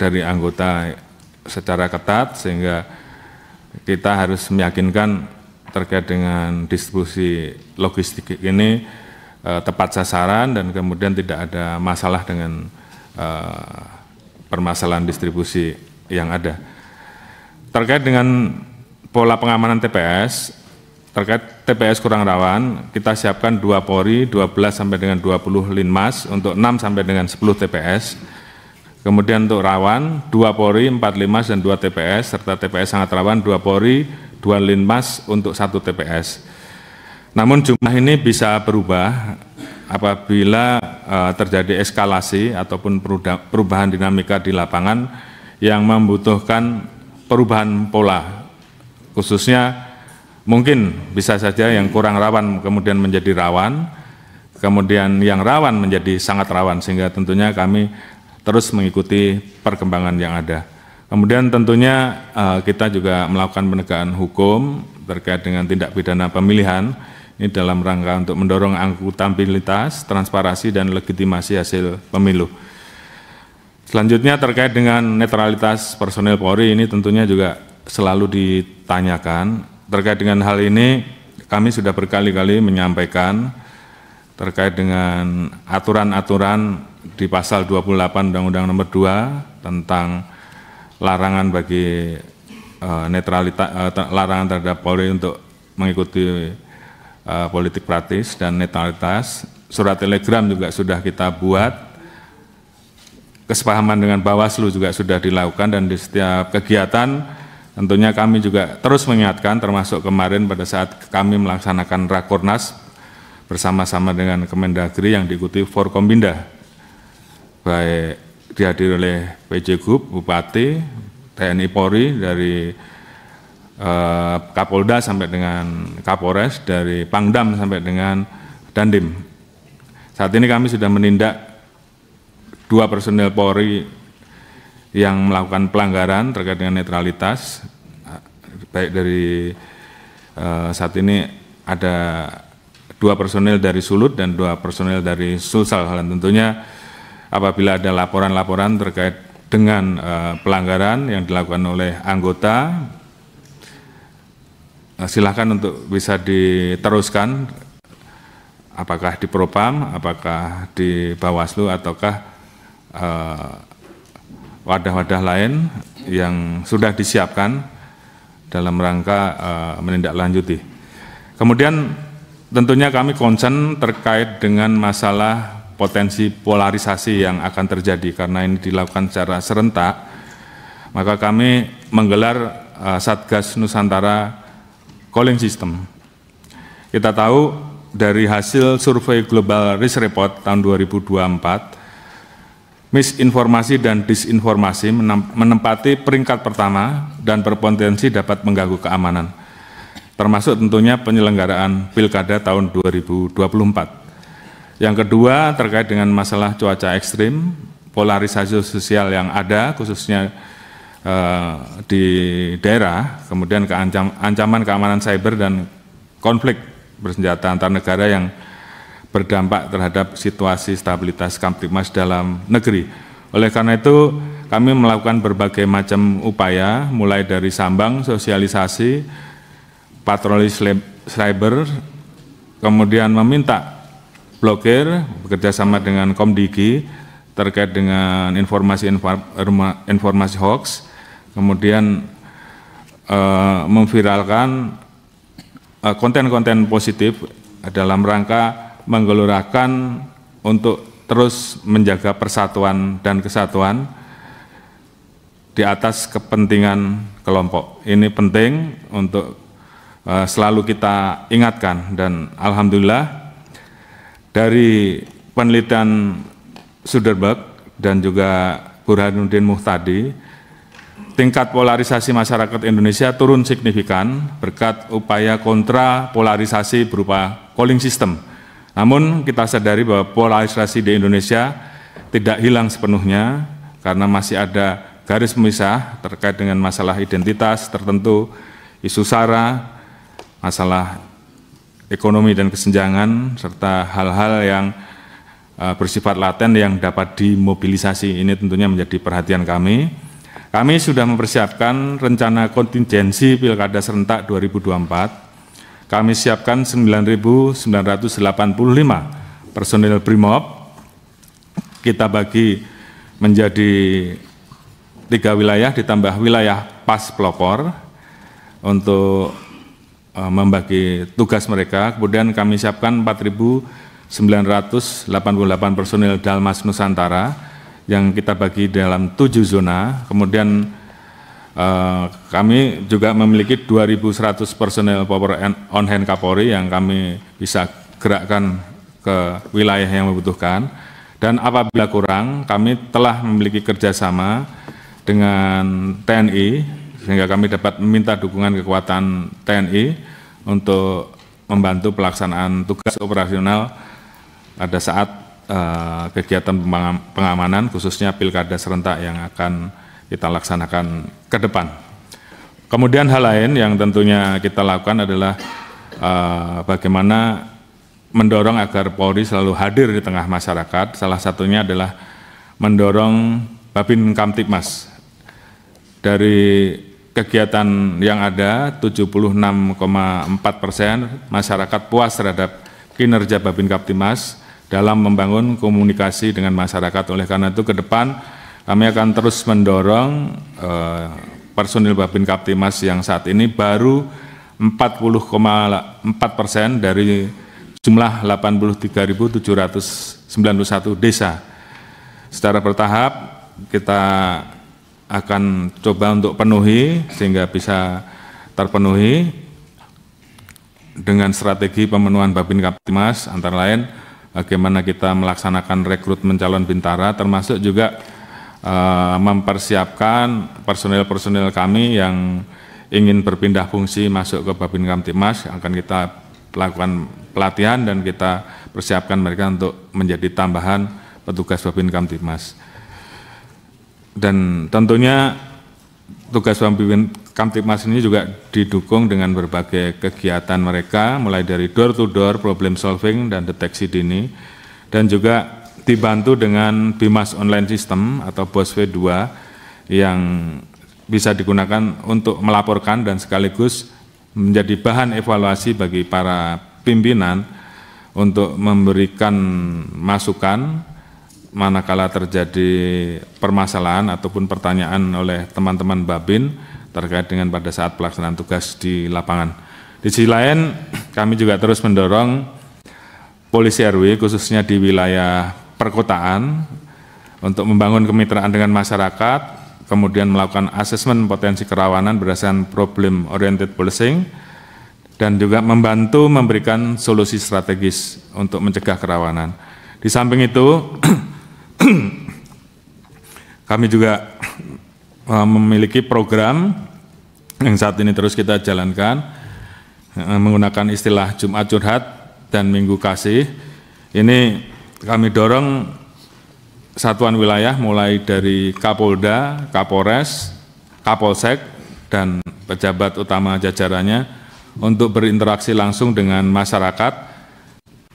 dari anggota secara ketat sehingga kita harus meyakinkan terkait dengan distribusi logistik ini eh, tepat sasaran dan kemudian tidak ada masalah dengan eh, permasalahan distribusi yang ada. Terkait dengan pola pengamanan TPS, terkait TPS kurang rawan, kita siapkan 2 Polri, 12 sampai dengan 20 Linmas untuk 6 sampai dengan 10 TPS. Kemudian untuk rawan, 2 Polri, 4 Linmas dan 2 TPS serta TPS sangat rawan 2 Polri, 2 Linmas untuk 1 TPS. Namun jumlah ini bisa berubah apabila uh, terjadi eskalasi ataupun perubahan dinamika di lapangan yang membutuhkan perubahan pola, khususnya mungkin bisa saja yang kurang rawan kemudian menjadi rawan, kemudian yang rawan menjadi sangat rawan, sehingga tentunya kami terus mengikuti perkembangan yang ada. Kemudian tentunya eh, kita juga melakukan penegakan hukum terkait dengan tindak pidana pemilihan ini dalam rangka untuk mendorong angkutabilitas transparansi dan legitimasi hasil pemilu. Selanjutnya terkait dengan netralitas personil Polri ini tentunya juga selalu ditanyakan. Terkait dengan hal ini kami sudah berkali-kali menyampaikan terkait dengan aturan-aturan di pasal 28 Undang-Undang Nomor 2 tentang larangan bagi eh, netralitas eh, larangan terhadap Polri untuk mengikuti eh, politik praktis dan netralitas. Surat telegram juga sudah kita buat kesepahaman dengan Bawaslu juga sudah dilakukan dan di setiap kegiatan tentunya kami juga terus mengingatkan termasuk kemarin pada saat kami melaksanakan Rakornas bersama-sama dengan Kemendagri yang diikuti Forkombinda baik dihadiri oleh PJ Group, Bupati, TNI Polri dari eh, Kapolda sampai dengan Kapolres, dari Pangdam sampai dengan Dandim. Saat ini kami sudah menindak dua personel Polri yang melakukan pelanggaran terkait dengan netralitas baik dari eh, saat ini ada dua personel dari Sulut dan dua personel dari Sulsel dan tentunya apabila ada laporan-laporan terkait dengan eh, pelanggaran yang dilakukan oleh anggota eh, silahkan untuk bisa diteruskan apakah di Propam, apakah di Bawaslu ataukah Eh, wadah-wadah lain yang sudah disiapkan dalam rangka uh, menindaklanjuti. Kemudian tentunya kami konsen terkait dengan masalah potensi polarisasi yang akan terjadi karena ini dilakukan secara serentak, maka kami menggelar uh, Satgas Nusantara Calling System. Kita tahu dari hasil survei Global Risk Report tahun 2024 misinformasi dan disinformasi menempati peringkat pertama dan berpotensi dapat mengganggu keamanan, termasuk tentunya penyelenggaraan pilkada tahun 2024. Yang kedua terkait dengan masalah cuaca ekstrim, polarisasi sosial yang ada khususnya eh, di daerah, kemudian ancaman keamanan cyber dan konflik bersenjata antar negara yang berdampak terhadap situasi stabilitas Kamtipmas dalam negeri. Oleh karena itu, kami melakukan berbagai macam upaya, mulai dari sambang, sosialisasi, patroli cyber, kemudian meminta blokir bekerjasama dengan Komdigi terkait dengan informasi informasi hoax, kemudian uh, memviralkan eh, konten-konten uh, positif dalam rangka menggelurakan untuk terus menjaga persatuan dan kesatuan di atas kepentingan kelompok. Ini penting untuk eh, selalu kita ingatkan dan alhamdulillah dari penelitian Suderberg dan juga Burhanuddin Muhtadi tingkat polarisasi masyarakat Indonesia turun signifikan berkat upaya kontra polarisasi berupa calling system namun kita sadari bahwa polarisasi di Indonesia tidak hilang sepenuhnya karena masih ada garis pemisah terkait dengan masalah identitas tertentu, isu sara, masalah ekonomi dan kesenjangan serta hal-hal yang eh, bersifat laten yang dapat dimobilisasi ini tentunya menjadi perhatian kami. Kami sudah mempersiapkan rencana kontingensi Pilkada Serentak 2024 kami siapkan 9.985 personil BRIMOB. Kita bagi menjadi tiga wilayah ditambah wilayah pas pelopor untuk e, membagi tugas mereka. Kemudian kami siapkan 4.988 personil Dalmas Nusantara yang kita bagi dalam tujuh zona. Kemudian Eh, kami juga memiliki 2.100 personel power on hand Kapolri yang kami bisa gerakkan ke wilayah yang membutuhkan. Dan apabila kurang, kami telah memiliki kerjasama dengan TNI, sehingga kami dapat meminta dukungan kekuatan TNI untuk membantu pelaksanaan tugas operasional pada saat uh, kegiatan pengamanan, khususnya pilkada serentak yang akan kita laksanakan ke depan. Kemudian hal lain yang tentunya kita lakukan adalah uh, bagaimana mendorong agar Polri selalu hadir di tengah masyarakat. Salah satunya adalah mendorong Babin Kamtipmas dari kegiatan yang ada 76,4 persen masyarakat puas terhadap kinerja Babin Kamtipmas dalam membangun komunikasi dengan masyarakat. Oleh karena itu ke depan kami akan terus mendorong eh, personil Babin Kaptimas yang saat ini baru 40,4 persen dari jumlah 83.791 desa. Secara bertahap kita akan coba untuk penuhi sehingga bisa terpenuhi dengan strategi pemenuhan Babin Kaptimas antara lain bagaimana kita melaksanakan rekrutmen calon bintara termasuk juga Eh, mempersiapkan personil-personil kami yang ingin berpindah fungsi masuk ke Babin Kamtimas akan kita lakukan pelatihan dan kita persiapkan mereka untuk menjadi tambahan petugas Babin Kamtimas. Dan tentunya tugas Babin Kamtimas ini juga didukung dengan berbagai kegiatan mereka mulai dari door to door problem solving dan deteksi dini dan juga dibantu dengan Bimas Online System atau BOS v 2 yang bisa digunakan untuk melaporkan dan sekaligus menjadi bahan evaluasi bagi para pimpinan untuk memberikan masukan manakala terjadi permasalahan ataupun pertanyaan oleh teman-teman Babin terkait dengan pada saat pelaksanaan tugas di lapangan. Di sisi lain, kami juga terus mendorong polisi RW khususnya di wilayah perkotaan untuk membangun kemitraan dengan masyarakat, kemudian melakukan asesmen potensi kerawanan berdasarkan problem oriented policing dan juga membantu memberikan solusi strategis untuk mencegah kerawanan. Di samping itu kami juga eh, memiliki program yang saat ini terus kita jalankan eh, menggunakan istilah Jumat Curhat dan Minggu Kasih. Ini kami dorong satuan wilayah mulai dari Kapolda, Kapolres, Kapolsek, dan pejabat utama jajarannya untuk berinteraksi langsung dengan masyarakat,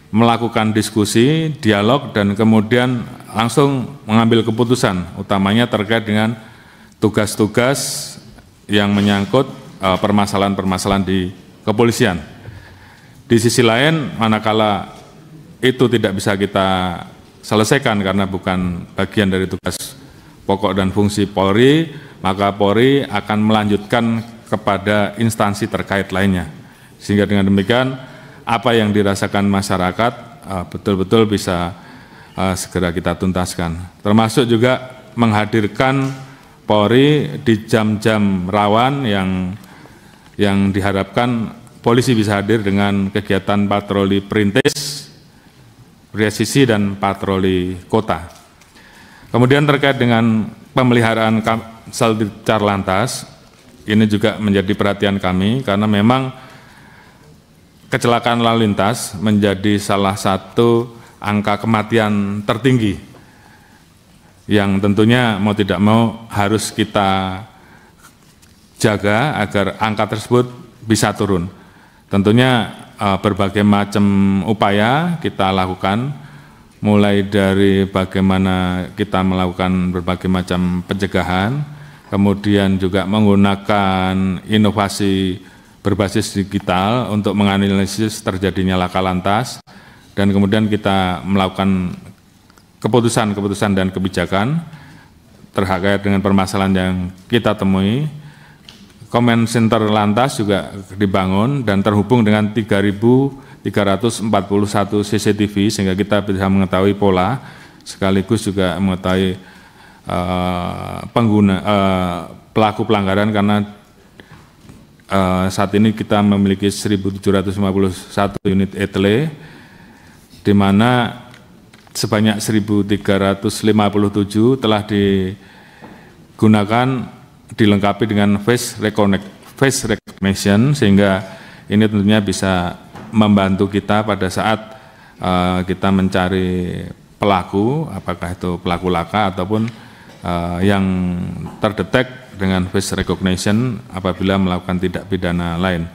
melakukan diskusi, dialog, dan kemudian langsung mengambil keputusan, utamanya terkait dengan tugas-tugas yang menyangkut eh, permasalahan-permasalahan di kepolisian. Di sisi lain, manakala itu tidak bisa kita selesaikan karena bukan bagian dari tugas pokok dan fungsi Polri, maka Polri akan melanjutkan kepada instansi terkait lainnya. Sehingga dengan demikian apa yang dirasakan masyarakat eh, betul-betul bisa eh, segera kita tuntaskan. Termasuk juga menghadirkan Polri di jam-jam rawan yang yang diharapkan polisi bisa hadir dengan kegiatan patroli perintis presisi dan patroli kota. Kemudian terkait dengan pemeliharaan sel di Lantas, ini juga menjadi perhatian kami karena memang kecelakaan lalu lintas menjadi salah satu angka kematian tertinggi yang tentunya mau tidak mau harus kita jaga agar angka tersebut bisa turun. Tentunya uh, berbagai macam upaya kita lakukan, mulai dari bagaimana kita melakukan berbagai macam pencegahan, kemudian juga menggunakan inovasi berbasis digital untuk menganalisis terjadinya laka lantas, dan kemudian kita melakukan keputusan-keputusan dan kebijakan terkait dengan permasalahan yang kita temui, Komen Center Lantas juga dibangun dan terhubung dengan 3.341 CCTV sehingga kita bisa mengetahui pola sekaligus juga mengetahui uh, pengguna uh, pelaku pelanggaran karena uh, saat ini kita memiliki 1.751 unit etle di mana sebanyak 1.357 telah digunakan dilengkapi dengan face, reconnect, face recognition sehingga ini tentunya bisa membantu kita pada saat uh, kita mencari pelaku, apakah itu pelaku laka ataupun uh, yang terdetek dengan face recognition apabila melakukan tindak pidana lain.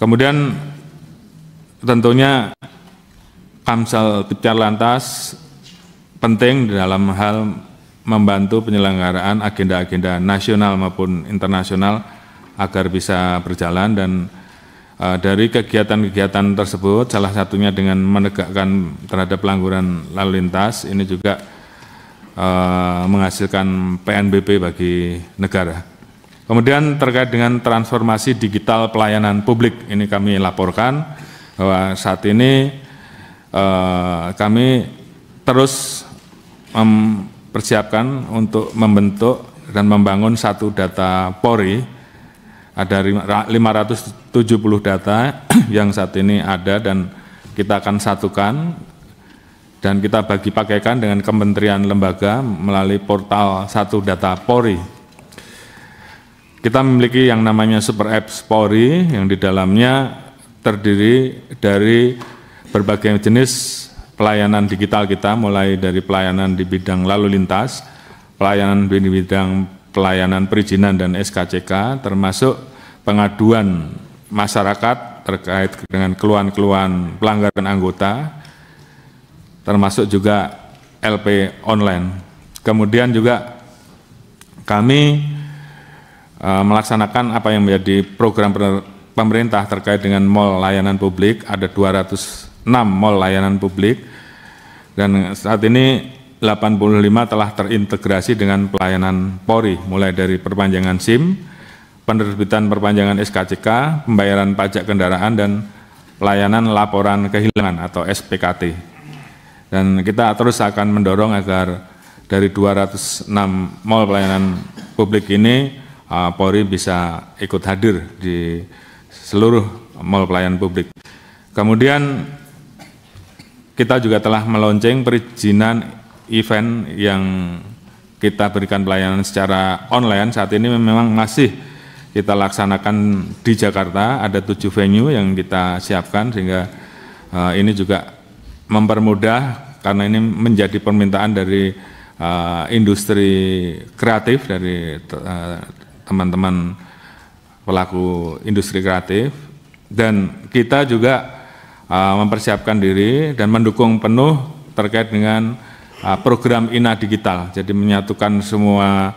Kemudian tentunya Kamsel Tipcar Lantas penting dalam hal membantu penyelenggaraan agenda-agenda nasional maupun internasional agar bisa berjalan dan uh, dari kegiatan-kegiatan tersebut salah satunya dengan menegakkan terhadap pelanggaran lalu lintas ini juga uh, menghasilkan PNBP bagi negara. Kemudian terkait dengan transformasi digital pelayanan publik ini kami laporkan bahwa saat ini eh, kami terus persiapkan untuk membentuk dan membangun satu data Polri ada 570 data yang saat ini ada dan kita akan satukan dan kita bagi pakaikan dengan kementerian lembaga melalui portal satu data Polri. Kita memiliki yang namanya Super Apps Polri yang di dalamnya terdiri dari berbagai jenis pelayanan digital kita mulai dari pelayanan di bidang lalu lintas, pelayanan di bidang pelayanan perizinan dan SKCK termasuk pengaduan masyarakat terkait dengan keluhan-keluhan pelanggaran anggota termasuk juga LP online. Kemudian juga kami e, melaksanakan apa yang menjadi program pemerintah terkait dengan mall layanan publik ada 206 mall layanan publik dan saat ini 85 telah terintegrasi dengan pelayanan Polri, mulai dari perpanjangan SIM, penerbitan perpanjangan SKCK, pembayaran pajak kendaraan, dan pelayanan laporan kehilangan atau SPKT. Dan kita terus akan mendorong agar dari 206 mall pelayanan publik ini uh, Polri bisa ikut hadir di seluruh mall pelayanan publik. Kemudian kita juga telah melonceng perizinan event yang kita berikan pelayanan secara online saat ini memang masih kita laksanakan di Jakarta ada tujuh venue yang kita siapkan sehingga uh, ini juga mempermudah karena ini menjadi permintaan dari uh, industri kreatif dari eh, teman-teman uh, pelaku industri kreatif dan kita juga uh, mempersiapkan diri dan mendukung penuh terkait dengan uh, program INA Digital. Jadi menyatukan semua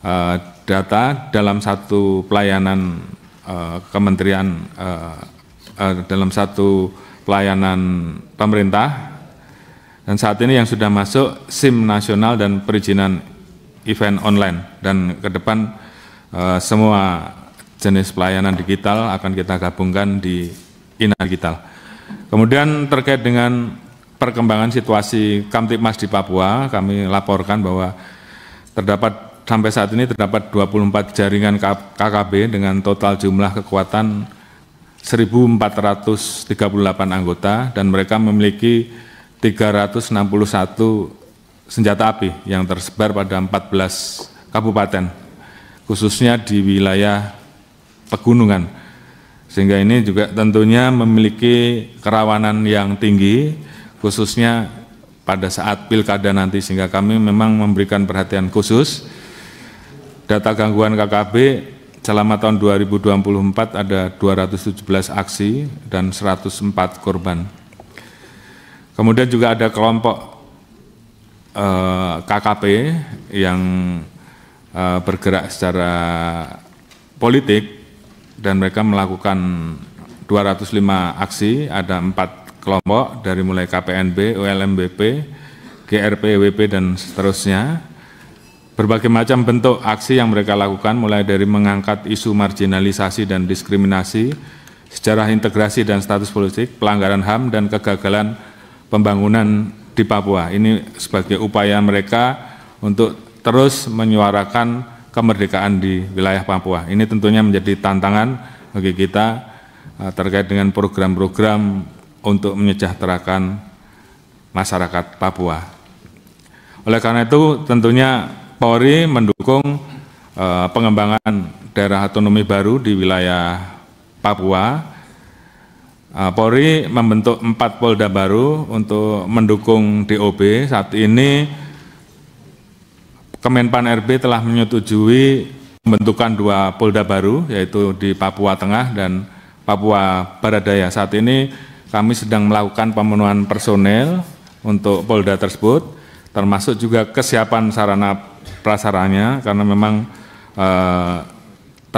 uh, data dalam satu pelayanan uh, kementerian uh, uh, dalam satu pelayanan pemerintah. Dan saat ini yang sudah masuk SIM nasional dan perizinan event online dan ke depan uh, semua jenis pelayanan digital akan kita gabungkan di INA Digital. Kemudian terkait dengan perkembangan situasi Kamtipmas di Papua, kami laporkan bahwa terdapat sampai saat ini terdapat 24 jaringan KKB dengan total jumlah kekuatan 1.438 anggota dan mereka memiliki 361 senjata api yang tersebar pada 14 kabupaten, khususnya di wilayah pegunungan. Sehingga ini juga tentunya memiliki kerawanan yang tinggi khususnya pada saat pilkada nanti sehingga kami memang memberikan perhatian khusus data gangguan KKB selama tahun 2024 ada 217 aksi dan 104 korban. Kemudian juga ada kelompok eh, KKP yang eh, bergerak secara politik dan mereka melakukan 205 aksi, ada empat kelompok dari mulai KPNB, ULMBP, GRPWP dan seterusnya. Berbagai macam bentuk aksi yang mereka lakukan mulai dari mengangkat isu marginalisasi dan diskriminasi, sejarah integrasi dan status politik, pelanggaran HAM dan kegagalan pembangunan di Papua. Ini sebagai upaya mereka untuk terus menyuarakan kemerdekaan di wilayah Papua. Ini tentunya menjadi tantangan bagi kita eh, terkait dengan program-program untuk menyejahterakan masyarakat Papua. Oleh karena itu tentunya Polri mendukung eh, pengembangan daerah otonomi baru di wilayah Papua. Eh, Polri membentuk empat polda baru untuk mendukung DOB. Saat ini Kemenpan RB telah menyetujui pembentukan dua polda baru, yaitu di Papua Tengah dan Papua Barat Daya. Saat ini kami sedang melakukan pemenuhan personel untuk polda tersebut, termasuk juga kesiapan sarana prasarannya, karena memang eh,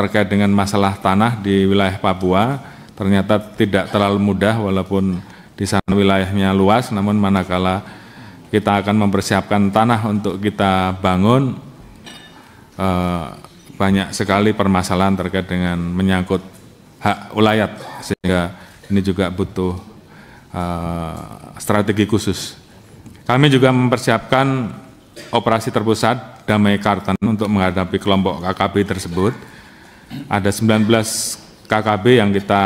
terkait dengan masalah tanah di wilayah Papua, ternyata tidak terlalu mudah walaupun di sana wilayahnya luas, namun manakala kita akan mempersiapkan tanah untuk kita bangun eh, banyak sekali permasalahan terkait dengan menyangkut hak ulayat sehingga ini juga butuh eh, strategi khusus. Kami juga mempersiapkan operasi terpusat Damai Kartan untuk menghadapi kelompok KKB tersebut. Ada 19 KKB yang kita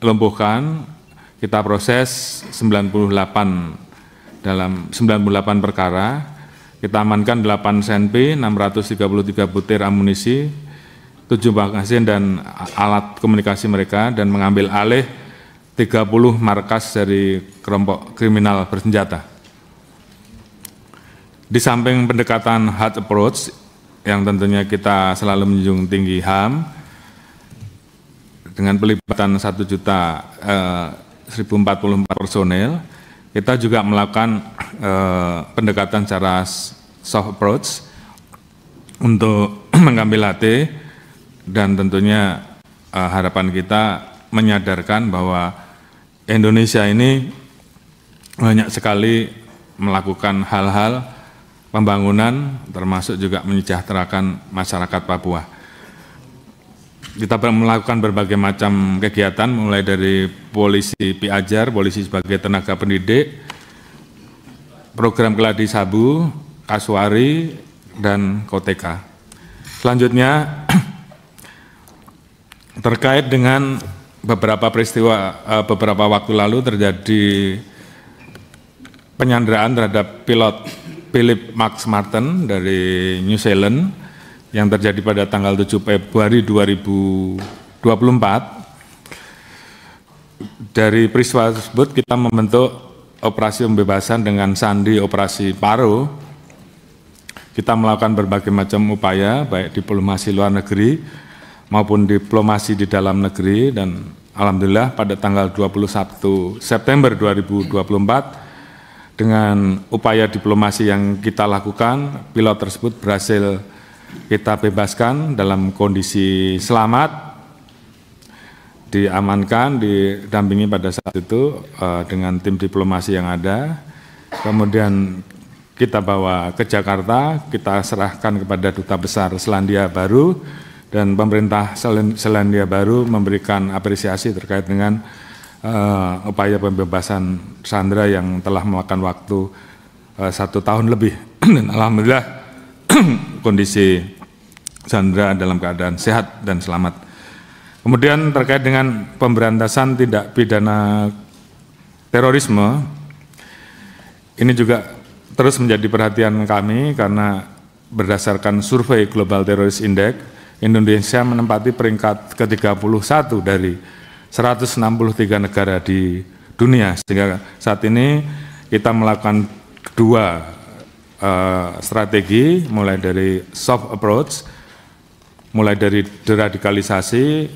lumpuhkan, kita proses 98 dalam 98 perkara. Kita amankan 8 SNP, 633 butir amunisi, 7 asin dan alat komunikasi mereka dan mengambil alih 30 markas dari kelompok kriminal bersenjata. Di samping pendekatan hard approach yang tentunya kita selalu menjunjung tinggi HAM dengan pelibatan 1 juta eh, 1044 personel, kita juga melakukan eh, pendekatan secara soft approach untuk mengambil hati dan tentunya eh, harapan kita menyadarkan bahwa Indonesia ini banyak sekali melakukan hal-hal pembangunan termasuk juga menyejahterakan masyarakat Papua kita melakukan berbagai macam kegiatan mulai dari polisi piajar, polisi sebagai tenaga pendidik, program keladi sabu, kasuari dan koteka. Selanjutnya terkait dengan beberapa peristiwa eh, beberapa waktu lalu terjadi penyanderaan terhadap pilot Philip Max Martin dari New Zealand yang terjadi pada tanggal 7 Februari 2024 dari peristiwa tersebut kita membentuk operasi pembebasan dengan sandi operasi Paro kita melakukan berbagai macam upaya baik diplomasi luar negeri maupun diplomasi di dalam negeri dan alhamdulillah pada tanggal 21 September 2024 dengan upaya diplomasi yang kita lakukan, pilot tersebut berhasil kita bebaskan dalam kondisi selamat, diamankan, didampingi pada saat itu uh, dengan tim diplomasi yang ada. Kemudian kita bawa ke Jakarta, kita serahkan kepada Duta Besar Selandia Baru, dan pemerintah Selandia Baru memberikan apresiasi terkait dengan uh, upaya pembebasan Sandra yang telah memakan waktu uh, satu tahun lebih. Alhamdulillah kondisi Sandra dalam keadaan sehat dan selamat. Kemudian terkait dengan pemberantasan tindak pidana terorisme, ini juga terus menjadi perhatian kami karena berdasarkan survei Global Terrorist Index, Indonesia menempati peringkat ke-31 dari 163 negara di dunia sehingga saat ini kita melakukan dua Eh, strategi mulai dari soft approach, mulai dari deradikalisasi,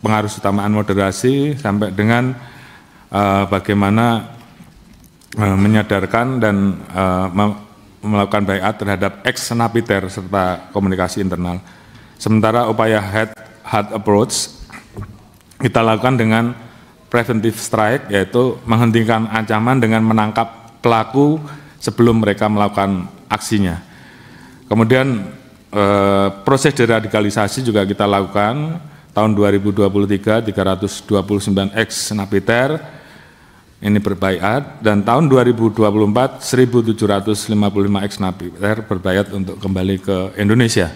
pengaruh utamaan moderasi sampai dengan uh, bagaimana uh, menyadarkan dan uh, melakukan bayat terhadap ex napiter serta komunikasi internal. Sementara upaya head hard approach kita lakukan dengan preventive strike yaitu menghentikan ancaman dengan menangkap pelaku sebelum mereka melakukan aksinya. Kemudian eh, proses deradikalisasi juga kita lakukan tahun 2023 329 ex napiter ini berbayat dan tahun 2024 1755 ex napiter berbayat untuk kembali ke Indonesia.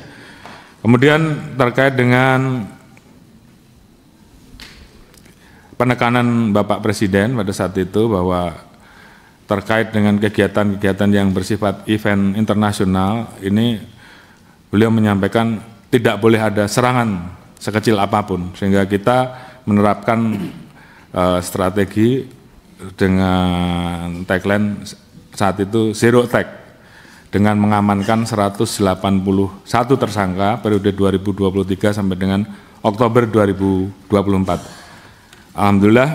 Kemudian terkait dengan penekanan Bapak Presiden pada saat itu bahwa terkait dengan kegiatan-kegiatan yang bersifat event internasional ini beliau menyampaikan tidak boleh ada serangan sekecil apapun sehingga kita menerapkan uh, strategi dengan tagline saat itu zero tag dengan mengamankan 181 tersangka periode 2023 sampai dengan Oktober 2024. Alhamdulillah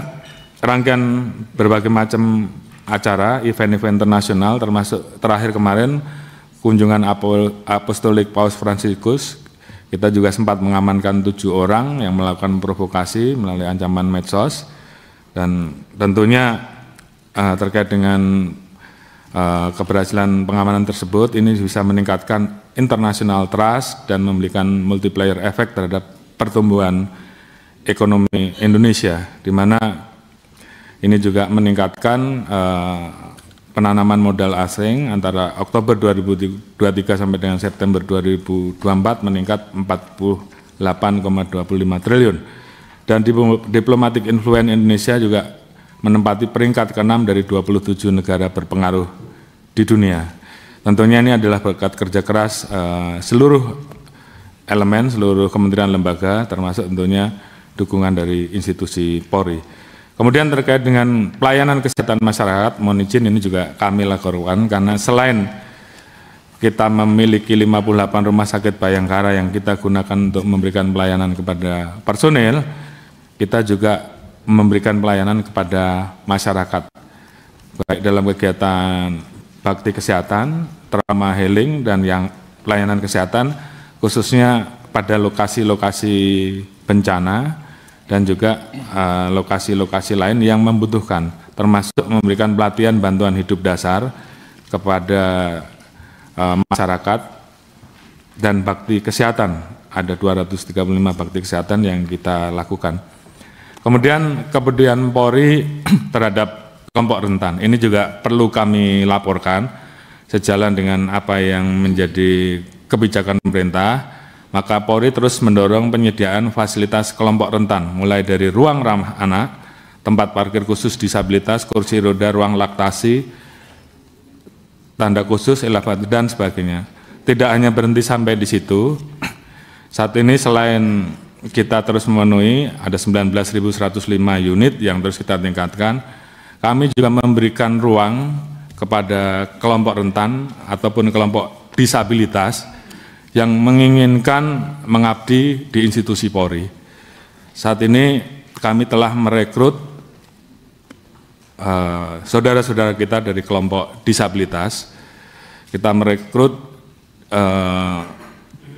rangkaian berbagai macam acara event-event internasional termasuk terakhir kemarin kunjungan apostolik Paus Fransiskus kita juga sempat mengamankan tujuh orang yang melakukan provokasi melalui ancaman medsos dan tentunya uh, terkait dengan uh, keberhasilan pengamanan tersebut ini bisa meningkatkan international trust dan memberikan multiplier efek terhadap pertumbuhan ekonomi Indonesia di mana ini juga meningkatkan uh, penanaman modal asing antara Oktober 2023 sampai dengan September 2024 meningkat 48,25 triliun. Dan diplomatic influen Indonesia juga menempati peringkat ke-6 dari 27 negara berpengaruh di dunia. Tentunya ini adalah berkat kerja keras uh, seluruh elemen, seluruh kementerian lembaga, termasuk tentunya dukungan dari institusi Polri. Kemudian terkait dengan pelayanan kesehatan masyarakat, mohon izin ini juga kami lakukan karena selain kita memiliki 58 rumah sakit Bayangkara yang kita gunakan untuk memberikan pelayanan kepada personil, kita juga memberikan pelayanan kepada masyarakat baik dalam kegiatan bakti kesehatan, trauma healing dan yang pelayanan kesehatan khususnya pada lokasi-lokasi bencana dan juga eh, lokasi-lokasi uh, lain yang membutuhkan, termasuk memberikan pelatihan bantuan hidup dasar kepada uh, masyarakat dan bakti kesehatan. Ada 235 bakti kesehatan yang kita lakukan. Kemudian kepedulian Polri terhadap kelompok rentan. Ini juga perlu kami laporkan sejalan dengan apa yang menjadi kebijakan pemerintah maka Polri terus mendorong penyediaan fasilitas kelompok rentan, mulai dari ruang ramah anak, tempat parkir khusus disabilitas, kursi roda, ruang laktasi, tanda khusus, elevator, dan sebagainya. Tidak hanya berhenti sampai di situ, saat ini selain kita terus memenuhi, ada 19.105 unit yang terus kita tingkatkan, kami juga memberikan ruang kepada kelompok rentan ataupun kelompok disabilitas, yang menginginkan mengabdi di institusi Polri. Saat ini kami telah merekrut eh, saudara-saudara uh, kita dari kelompok disabilitas. Kita merekrut uh,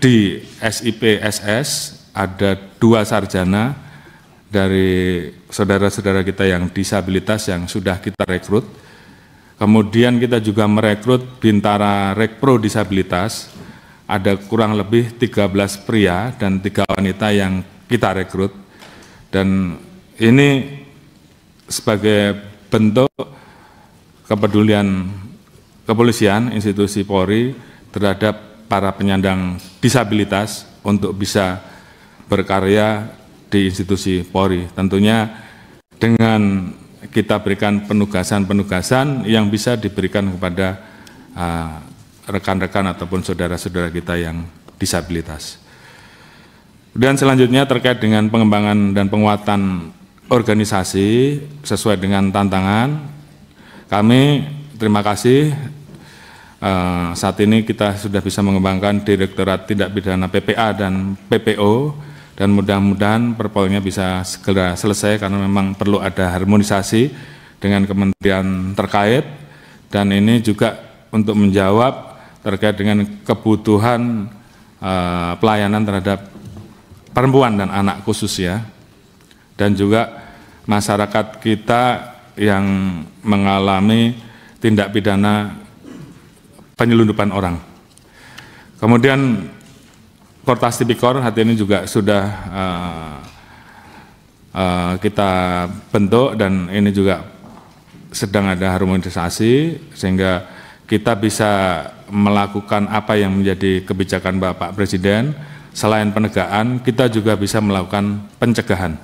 di SIPSS ada dua sarjana dari saudara-saudara kita yang disabilitas yang sudah kita rekrut. Kemudian kita juga merekrut Bintara Rekpro Disabilitas ada kurang lebih 13 pria dan tiga wanita yang kita rekrut dan ini sebagai bentuk kepedulian kepolisian institusi Polri terhadap para penyandang disabilitas untuk bisa berkarya di institusi Polri tentunya dengan kita berikan penugasan-penugasan yang bisa diberikan kepada uh, rekan-rekan ataupun saudara-saudara kita yang disabilitas. Dan selanjutnya terkait dengan pengembangan dan penguatan organisasi sesuai dengan tantangan, kami terima kasih eh, saat ini kita sudah bisa mengembangkan Direktorat Tindak Pidana PPA dan PPO dan mudah-mudahan perpolnya bisa segera selesai karena memang perlu ada harmonisasi dengan kementerian terkait dan ini juga untuk menjawab terkait dengan kebutuhan uh, pelayanan terhadap perempuan dan anak khusus ya dan juga masyarakat kita yang mengalami tindak pidana penyelundupan orang. Kemudian Kortas Tipikor hati ini juga sudah uh, uh, kita bentuk dan ini juga sedang ada harmonisasi sehingga kita bisa melakukan apa yang menjadi kebijakan Bapak Presiden, selain penegakan, kita juga bisa melakukan pencegahan.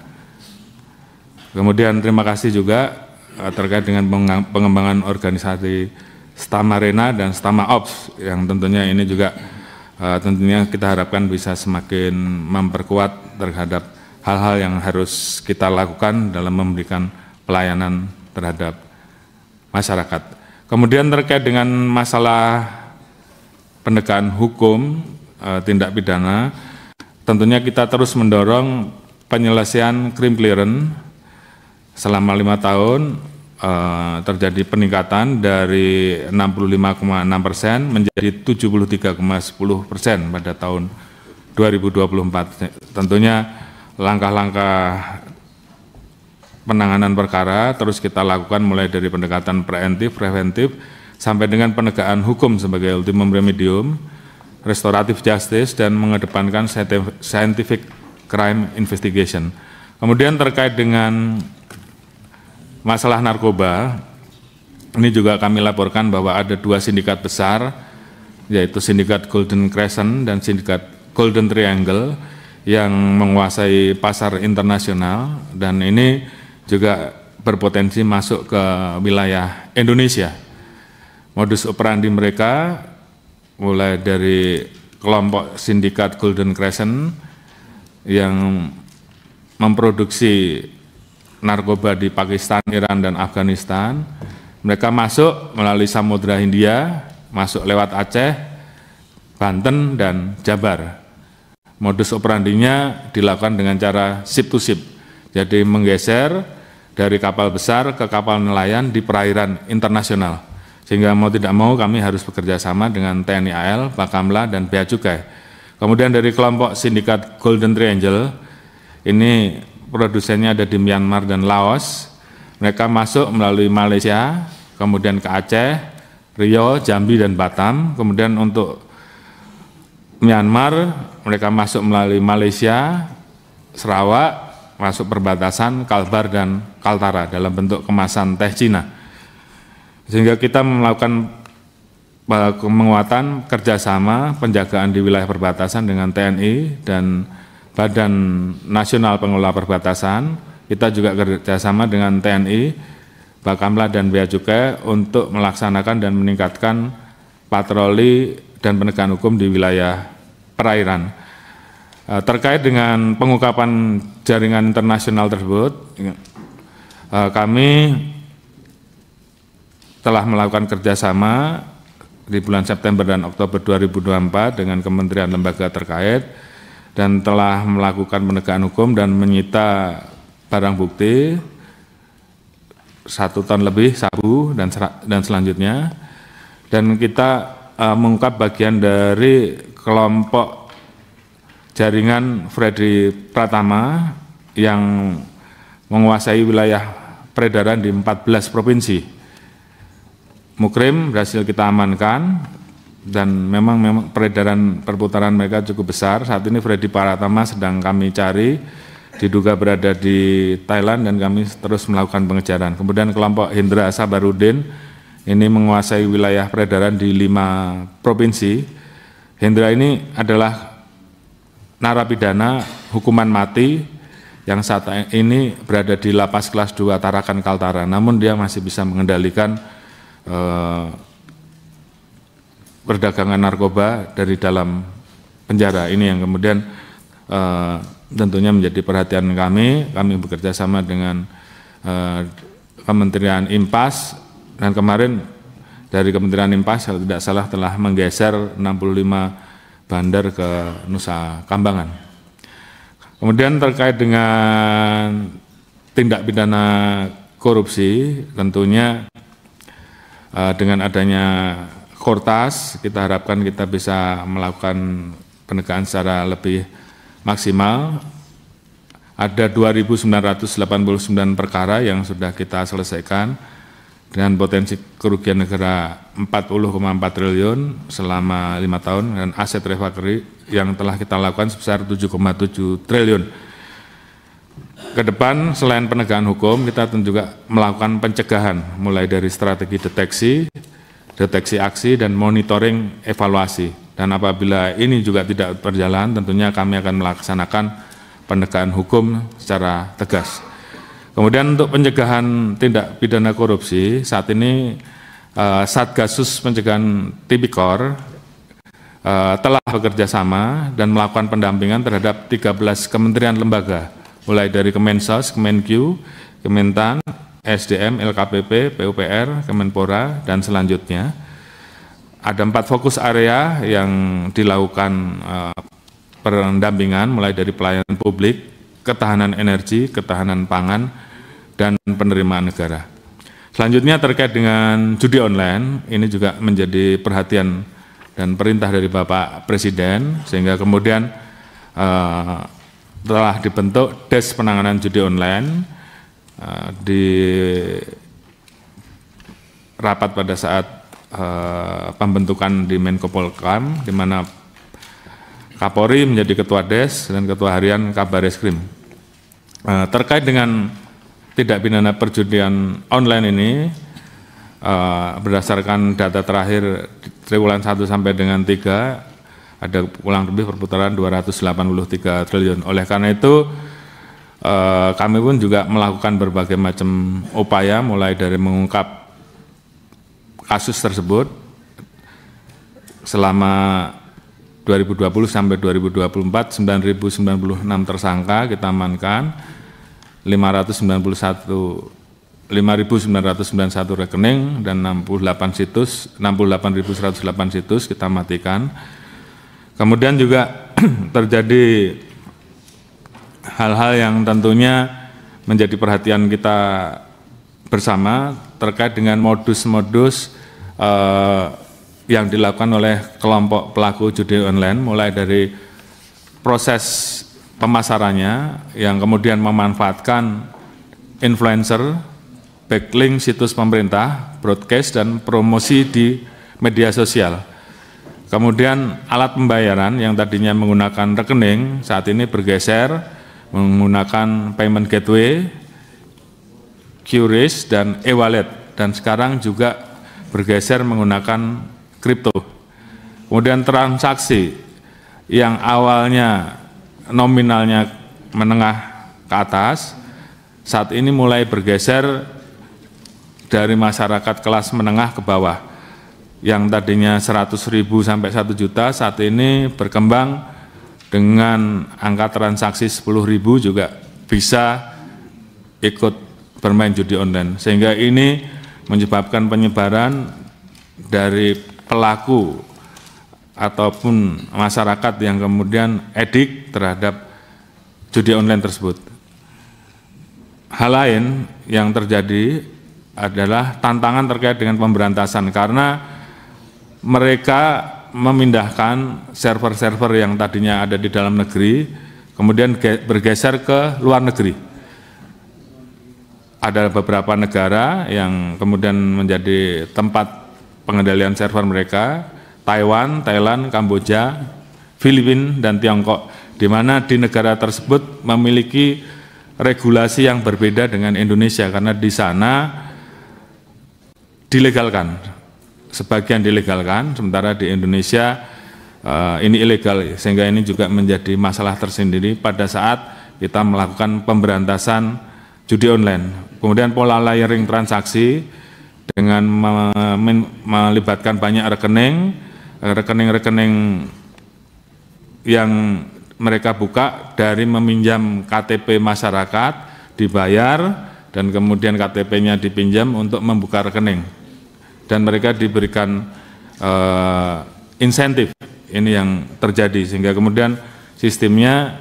Kemudian terima kasih juga eh, terkait dengan pengembangan organisasi Stama Arena dan Stama Ops yang tentunya ini juga eh, tentunya kita harapkan bisa semakin memperkuat terhadap hal-hal yang harus kita lakukan dalam memberikan pelayanan terhadap masyarakat. Kemudian terkait dengan masalah penegakan hukum e, tindak pidana, tentunya kita terus mendorong penyelesaian krim clearance selama lima tahun e, terjadi peningkatan dari 65,6 persen menjadi 73,10 persen pada tahun 2024. Tentunya langkah-langkah penanganan perkara terus kita lakukan mulai dari pendekatan preventif, preventif, sampai dengan penegakan hukum sebagai ultimum remedium, restoratif justice, dan mengedepankan scientific crime investigation. Kemudian terkait dengan masalah narkoba, ini juga kami laporkan bahwa ada dua sindikat besar, yaitu sindikat Golden Crescent dan sindikat Golden Triangle yang menguasai pasar internasional dan ini juga berpotensi masuk ke wilayah Indonesia modus operandi mereka mulai dari kelompok sindikat Golden Crescent yang memproduksi narkoba di Pakistan, Iran, dan Afghanistan. Mereka masuk melalui Samudra Hindia, masuk lewat Aceh, Banten, dan Jabar. Modus operandinya dilakukan dengan cara ship to ship, jadi menggeser dari kapal besar ke kapal nelayan di perairan internasional sehingga mau tidak mau kami harus bekerja sama dengan TNI AL, Kamla dan Bea Cukai. Kemudian dari kelompok sindikat Golden Triangle, ini produsennya ada di Myanmar dan Laos. Mereka masuk melalui Malaysia, kemudian ke Aceh, Rio, Jambi, dan Batam. Kemudian untuk Myanmar, mereka masuk melalui Malaysia, Sarawak, masuk perbatasan Kalbar dan Kaltara dalam bentuk kemasan teh Cina. Sehingga kita melakukan eh, penguatan kerjasama penjagaan di wilayah perbatasan dengan TNI dan Badan Nasional Pengelola Perbatasan. Kita juga kerjasama dengan TNI, Bakamla dan Bea Cukai untuk melaksanakan dan meningkatkan patroli dan penegakan hukum di wilayah perairan. Eh, terkait dengan pengungkapan jaringan internasional tersebut, eh, kami telah melakukan kerjasama di bulan September dan Oktober 2024 dengan kementerian lembaga terkait dan telah melakukan penegakan hukum dan menyita barang bukti satu ton lebih sabu dan dan selanjutnya dan kita uh, mengungkap bagian dari kelompok jaringan Freddy Pratama yang menguasai wilayah peredaran di 14 provinsi Mukrim berhasil kita amankan dan memang memang peredaran perputaran mereka cukup besar. Saat ini Freddy Paratama sedang kami cari diduga berada di Thailand dan kami terus melakukan pengejaran. Kemudian kelompok Hindra Sabarudin ini menguasai wilayah peredaran di lima provinsi. Hendra ini adalah narapidana hukuman mati yang saat ini berada di lapas kelas 2 Tarakan Kaltara. Namun dia masih bisa mengendalikan Eh, perdagangan narkoba dari dalam penjara. Ini yang kemudian eh, tentunya menjadi perhatian kami. Kami bekerja sama dengan eh, Kementerian Impas dan kemarin dari Kementerian Impas kalau tidak salah telah menggeser 65 bandar ke Nusa Kambangan. Kemudian terkait dengan tindak pidana korupsi, tentunya Eh, dengan adanya Kortas, kita harapkan kita bisa melakukan penegakan secara lebih maksimal. Ada 2.989 perkara yang sudah kita selesaikan dengan potensi kerugian negara 40,4 triliun selama lima tahun dan aset recovery yang telah kita lakukan sebesar 7,7 triliun ke depan selain penegakan hukum kita tentu juga melakukan pencegahan mulai dari strategi deteksi, deteksi aksi dan monitoring evaluasi. Dan apabila ini juga tidak berjalan tentunya kami akan melaksanakan penegakan hukum secara tegas. Kemudian untuk pencegahan tindak pidana korupsi saat ini eh, Satgasus pencegahan Tipikor eh, telah bekerja sama dan melakukan pendampingan terhadap 13 kementerian lembaga mulai dari KemenSos, Kemenkyu, Kementan, SDM, LKPP, PUPR, Kemenpora, dan selanjutnya. Ada empat fokus area yang dilakukan eh, perendampingan, mulai dari pelayanan publik, ketahanan energi, ketahanan pangan, dan penerimaan negara. Selanjutnya terkait dengan judi online, ini juga menjadi perhatian dan perintah dari Bapak Presiden, sehingga kemudian eh, telah dibentuk Des Penanganan Judi Online uh, di rapat pada saat uh, pembentukan di Menko Polkam di mana Kapolri menjadi ketua Des dan ketua harian Kabareskrim. Uh, eh, terkait dengan tidak pidana perjudian online ini uh, berdasarkan data terakhir triwulan 1 sampai dengan 3 ada kurang lebih perputaran 283 triliun. Oleh karena itu eh, kami pun juga melakukan berbagai macam upaya mulai dari mengungkap kasus tersebut selama 2020 sampai 2024 9.096 tersangka kita amankan 591 5.991 rekening dan 68 situs 68.108 situs kita matikan Kemudian juga terjadi hal-hal yang tentunya menjadi perhatian kita bersama terkait dengan modus-modus eh, yang dilakukan oleh kelompok pelaku judi online mulai dari proses pemasarannya yang kemudian memanfaatkan influencer, backlink situs pemerintah, broadcast dan promosi di media sosial Kemudian alat pembayaran yang tadinya menggunakan rekening saat ini bergeser menggunakan payment gateway, QRIS dan e-wallet dan sekarang juga bergeser menggunakan kripto. Kemudian transaksi yang awalnya nominalnya menengah ke atas saat ini mulai bergeser dari masyarakat kelas menengah ke bawah yang tadinya 100 ribu sampai 1 juta saat ini berkembang dengan angka transaksi 10 ribu juga bisa ikut bermain judi online sehingga ini menyebabkan penyebaran dari pelaku ataupun masyarakat yang kemudian edik terhadap judi online tersebut. Hal lain yang terjadi adalah tantangan terkait dengan pemberantasan karena mereka memindahkan server-server yang tadinya ada di dalam negeri, kemudian bergeser ke luar negeri. Ada beberapa negara yang kemudian menjadi tempat pengendalian server mereka, Taiwan, Thailand, Kamboja, Filipina, dan Tiongkok, di mana di negara tersebut memiliki regulasi yang berbeda dengan Indonesia, karena di sana dilegalkan sebagian dilegalkan, sementara di Indonesia uh, ini ilegal, sehingga ini juga menjadi masalah tersendiri pada saat kita melakukan pemberantasan judi online. Kemudian pola layering transaksi dengan melibatkan banyak rekening, eh, rekening-rekening yang mereka buka dari meminjam KTP masyarakat dibayar dan kemudian KTP-nya dipinjam untuk membuka rekening dan mereka diberikan uh, insentif ini yang terjadi sehingga kemudian sistemnya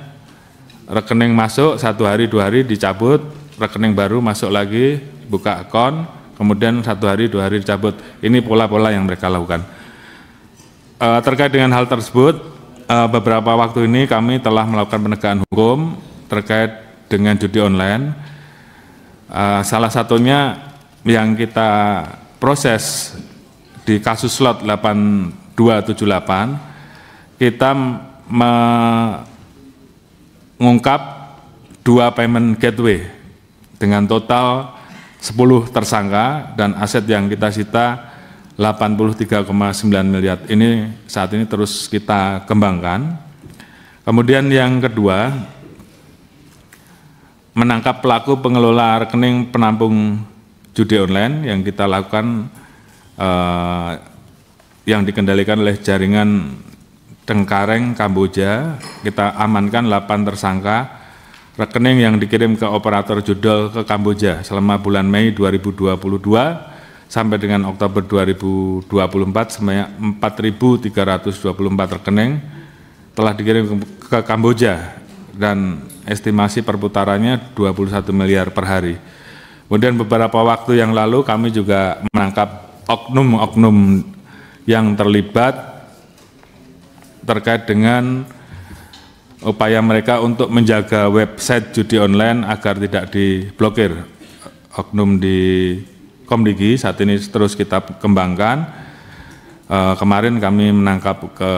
rekening masuk satu hari dua hari dicabut rekening baru masuk lagi buka akun kemudian satu hari dua hari dicabut ini pola-pola yang mereka lakukan uh, terkait dengan hal tersebut uh, beberapa waktu ini kami telah melakukan penegakan hukum terkait dengan judi online uh, salah satunya yang kita proses di kasus slot 8278 kita mengungkap dua payment gateway dengan total 10 tersangka dan aset yang kita sita 83,9 miliar ini saat ini terus kita kembangkan. Kemudian yang kedua menangkap pelaku pengelola rekening penampung judi online yang kita lakukan eh, yang dikendalikan oleh jaringan Tengkareng Kamboja kita amankan 8 tersangka rekening yang dikirim ke operator judol ke Kamboja selama bulan Mei 2022 sampai dengan Oktober 2024 sebanyak 4.324 rekening telah dikirim ke Kamboja dan estimasi perputarannya 21 miliar per hari. Kemudian beberapa waktu yang lalu kami juga menangkap oknum-oknum yang terlibat terkait dengan upaya mereka untuk menjaga website judi online agar tidak diblokir. Oknum di Komdigi saat ini terus kita kembangkan. Eh, kemarin kami menangkap ke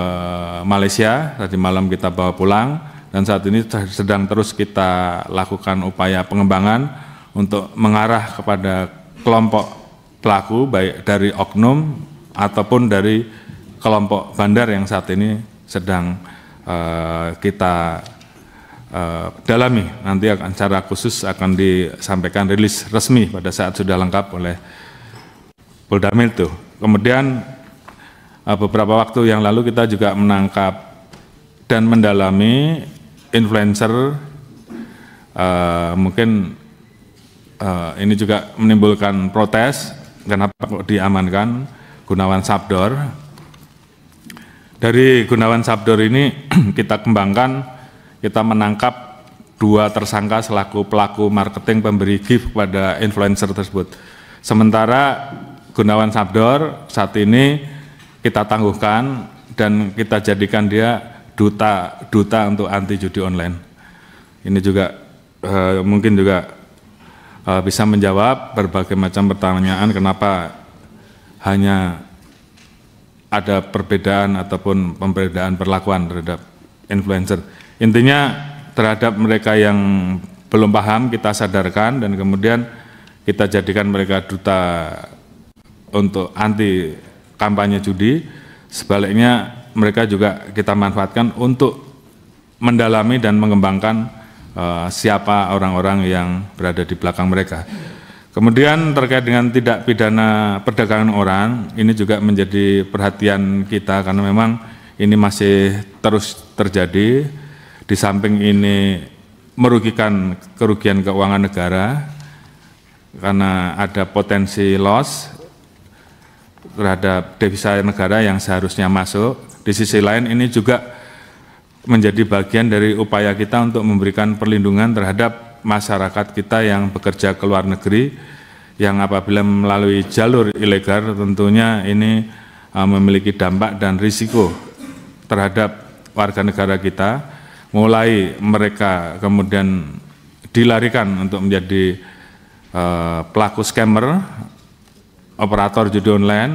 Malaysia, tadi malam kita bawa pulang, dan saat ini sedang terus kita lakukan upaya pengembangan untuk mengarah kepada kelompok pelaku baik dari oknum ataupun dari kelompok bandar yang saat ini sedang uh, kita uh, dalami. Nanti akan secara khusus akan disampaikan rilis resmi pada saat sudah lengkap oleh Polda Milto. Kemudian uh, beberapa waktu yang lalu kita juga menangkap dan mendalami influencer uh, mungkin uh, ini juga menimbulkan protes kenapa kok diamankan Gunawan Sabdor. Dari Gunawan Sabdor ini kita kembangkan, kita menangkap dua tersangka selaku pelaku marketing pemberi gift kepada influencer tersebut. Sementara Gunawan Sabdor saat ini kita tangguhkan dan kita jadikan dia duta duta untuk anti judi online. Ini juga eh, mungkin juga uh, bisa menjawab berbagai macam pertanyaan kenapa hanya ada perbedaan ataupun pembedaan perlakuan terhadap influencer. Intinya terhadap mereka yang belum paham kita sadarkan dan kemudian kita jadikan mereka duta untuk anti kampanye judi. Sebaliknya mereka juga kita manfaatkan untuk mendalami dan mengembangkan uh, siapa orang-orang yang berada di belakang mereka. Kemudian terkait dengan tidak pidana perdagangan orang, ini juga menjadi perhatian kita karena memang ini masih terus terjadi. Di samping ini merugikan kerugian keuangan negara karena ada potensi loss terhadap devisa negara yang seharusnya masuk. Di sisi lain ini juga menjadi bagian dari upaya kita untuk memberikan perlindungan terhadap masyarakat kita yang bekerja ke luar negeri yang apabila melalui jalur ilegal tentunya ini eh, memiliki dampak dan risiko terhadap warga negara kita mulai mereka kemudian dilarikan untuk menjadi eh, pelaku scammer operator judi online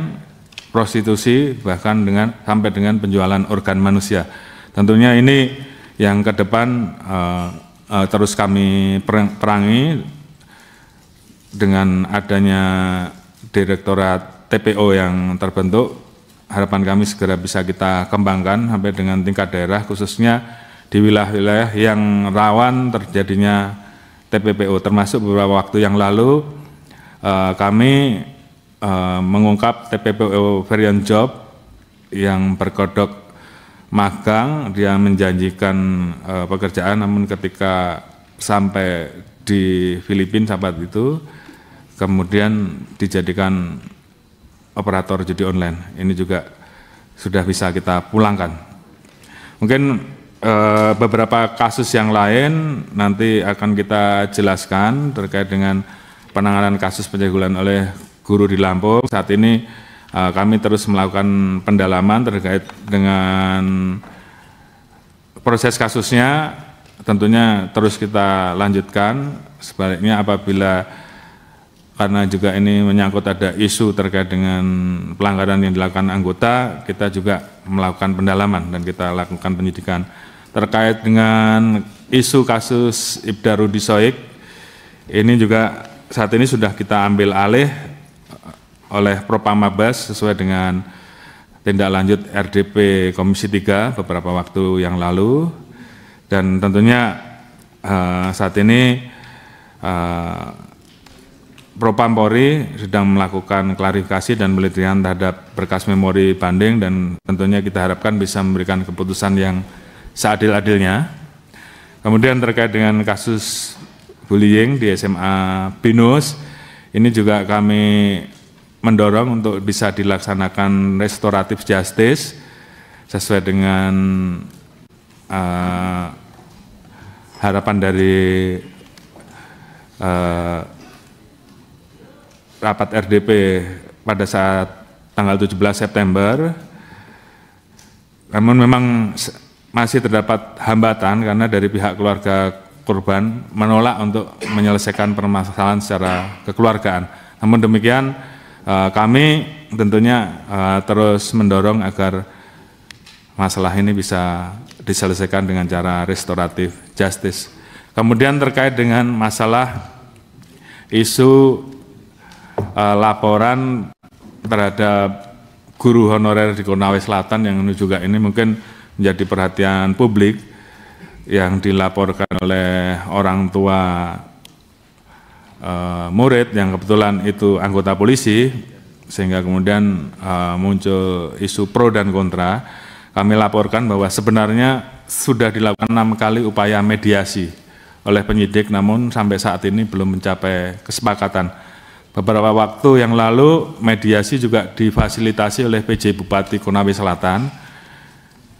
prostitusi bahkan dengan sampai dengan penjualan organ manusia Tentunya ini yang ke depan uh, uh, terus kami perangi dengan adanya direktorat TPO yang terbentuk. Harapan kami segera bisa kita kembangkan sampai dengan tingkat daerah khususnya di wilayah-wilayah yang rawan terjadinya TPPO termasuk beberapa waktu yang lalu uh, kami uh, mengungkap TPPO varian job yang berkodok magang dia menjanjikan uh, pekerjaan namun ketika sampai di Filipina sahabat itu kemudian dijadikan operator judi online ini juga sudah bisa kita pulangkan mungkin e, beberapa kasus yang lain nanti akan kita jelaskan terkait dengan penanganan kasus penjagulan oleh guru di Lampung saat ini uh, kami terus melakukan pendalaman terkait dengan proses kasusnya tentunya terus kita lanjutkan sebaliknya apabila karena juga ini menyangkut ada isu terkait dengan pelanggaran yang dilakukan anggota, kita juga melakukan pendalaman dan kita lakukan penyidikan. Terkait dengan isu kasus Ibda Rudi Soik, ini juga saat ini sudah kita ambil alih oleh Propam Mabes sesuai dengan tindak lanjut RDP Komisi 3 beberapa waktu yang lalu dan tentunya uh, saat ini uh, eh, Propam Polri sedang melakukan klarifikasi dan penelitian terhadap berkas memori banding dan tentunya kita harapkan bisa memberikan keputusan yang seadil-adilnya. Kemudian terkait dengan kasus bullying di SMA Binus, ini juga kami mendorong untuk bisa dilaksanakan restoratif justice sesuai dengan uh, harapan dari uh, rapat RDP pada saat tanggal 17 September. Namun memang masih terdapat hambatan karena dari pihak keluarga korban menolak untuk menyelesaikan permasalahan secara kekeluargaan. Namun demikian Eh, kami tentunya eh, terus mendorong agar masalah ini bisa diselesaikan dengan cara restoratif justice. Kemudian terkait dengan masalah isu uh, laporan terhadap guru honorer di Konawe Selatan yang ini juga ini mungkin menjadi perhatian publik yang dilaporkan oleh orang tua uh, murid yang kebetulan itu anggota polisi sehingga kemudian uh, muncul isu pro dan kontra kami laporkan bahwa sebenarnya sudah dilakukan enam kali upaya mediasi oleh penyidik namun sampai saat ini belum mencapai kesepakatan beberapa waktu yang lalu mediasi juga difasilitasi oleh PJ Bupati Konawe Selatan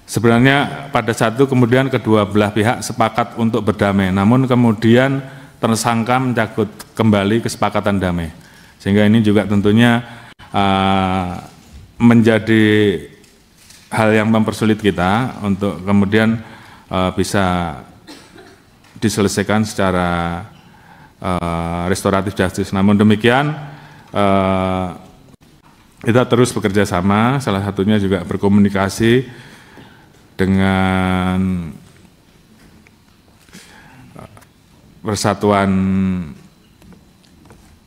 Sebenarnya pada satu kemudian kedua belah pihak sepakat untuk berdamai, namun kemudian tersangka mencabut kembali kesepakatan damai. Sehingga ini juga tentunya uh, menjadi hal yang mempersulit kita untuk kemudian uh, bisa diselesaikan secara uh, restoratif justice. Namun demikian uh, kita terus bekerja sama, salah satunya juga berkomunikasi dengan Persatuan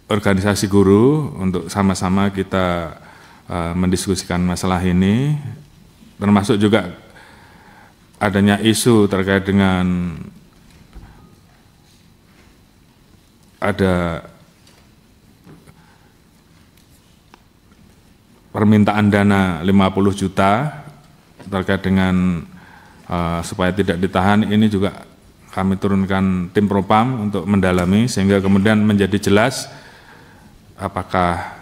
Organisasi Guru untuk sama-sama kita uh, mendiskusikan masalah ini, termasuk juga adanya isu terkait dengan ada permintaan dana 50 juta terkait dengan uh, supaya tidak ditahan ini juga kami turunkan tim propam untuk mendalami sehingga kemudian menjadi jelas apakah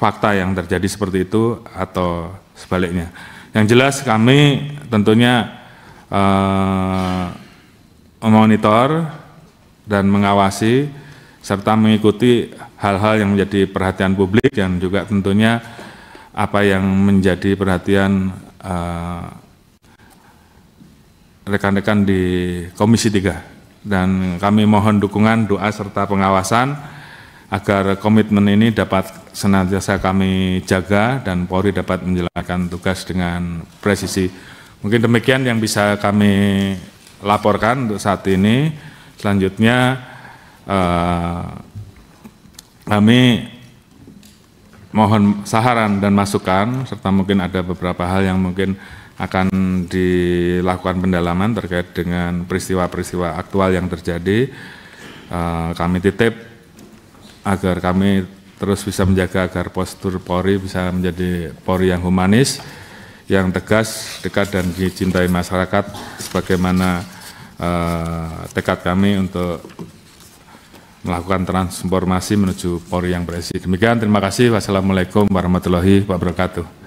fakta yang terjadi seperti itu atau sebaliknya. Yang jelas kami tentunya eh, memonitor dan mengawasi serta mengikuti hal-hal yang menjadi perhatian publik dan juga tentunya apa yang menjadi perhatian eh, rekan-rekan di Komisi 3 dan kami mohon dukungan, doa serta pengawasan agar komitmen ini dapat senantiasa kami jaga dan Polri dapat menjalankan tugas dengan presisi. Mungkin demikian yang bisa kami laporkan untuk saat ini. Selanjutnya eh, kami mohon saharan dan masukan serta mungkin ada beberapa hal yang mungkin akan dilakukan pendalaman terkait dengan peristiwa-peristiwa aktual yang terjadi. Eh, kami titip agar kami terus bisa menjaga agar postur Polri bisa menjadi Polri yang humanis, yang tegas, dekat dan dicintai masyarakat, sebagaimana eh, tekad kami untuk melakukan transformasi menuju Polri yang berisi. Demikian, terima kasih. Wassalamualaikum warahmatullahi wabarakatuh.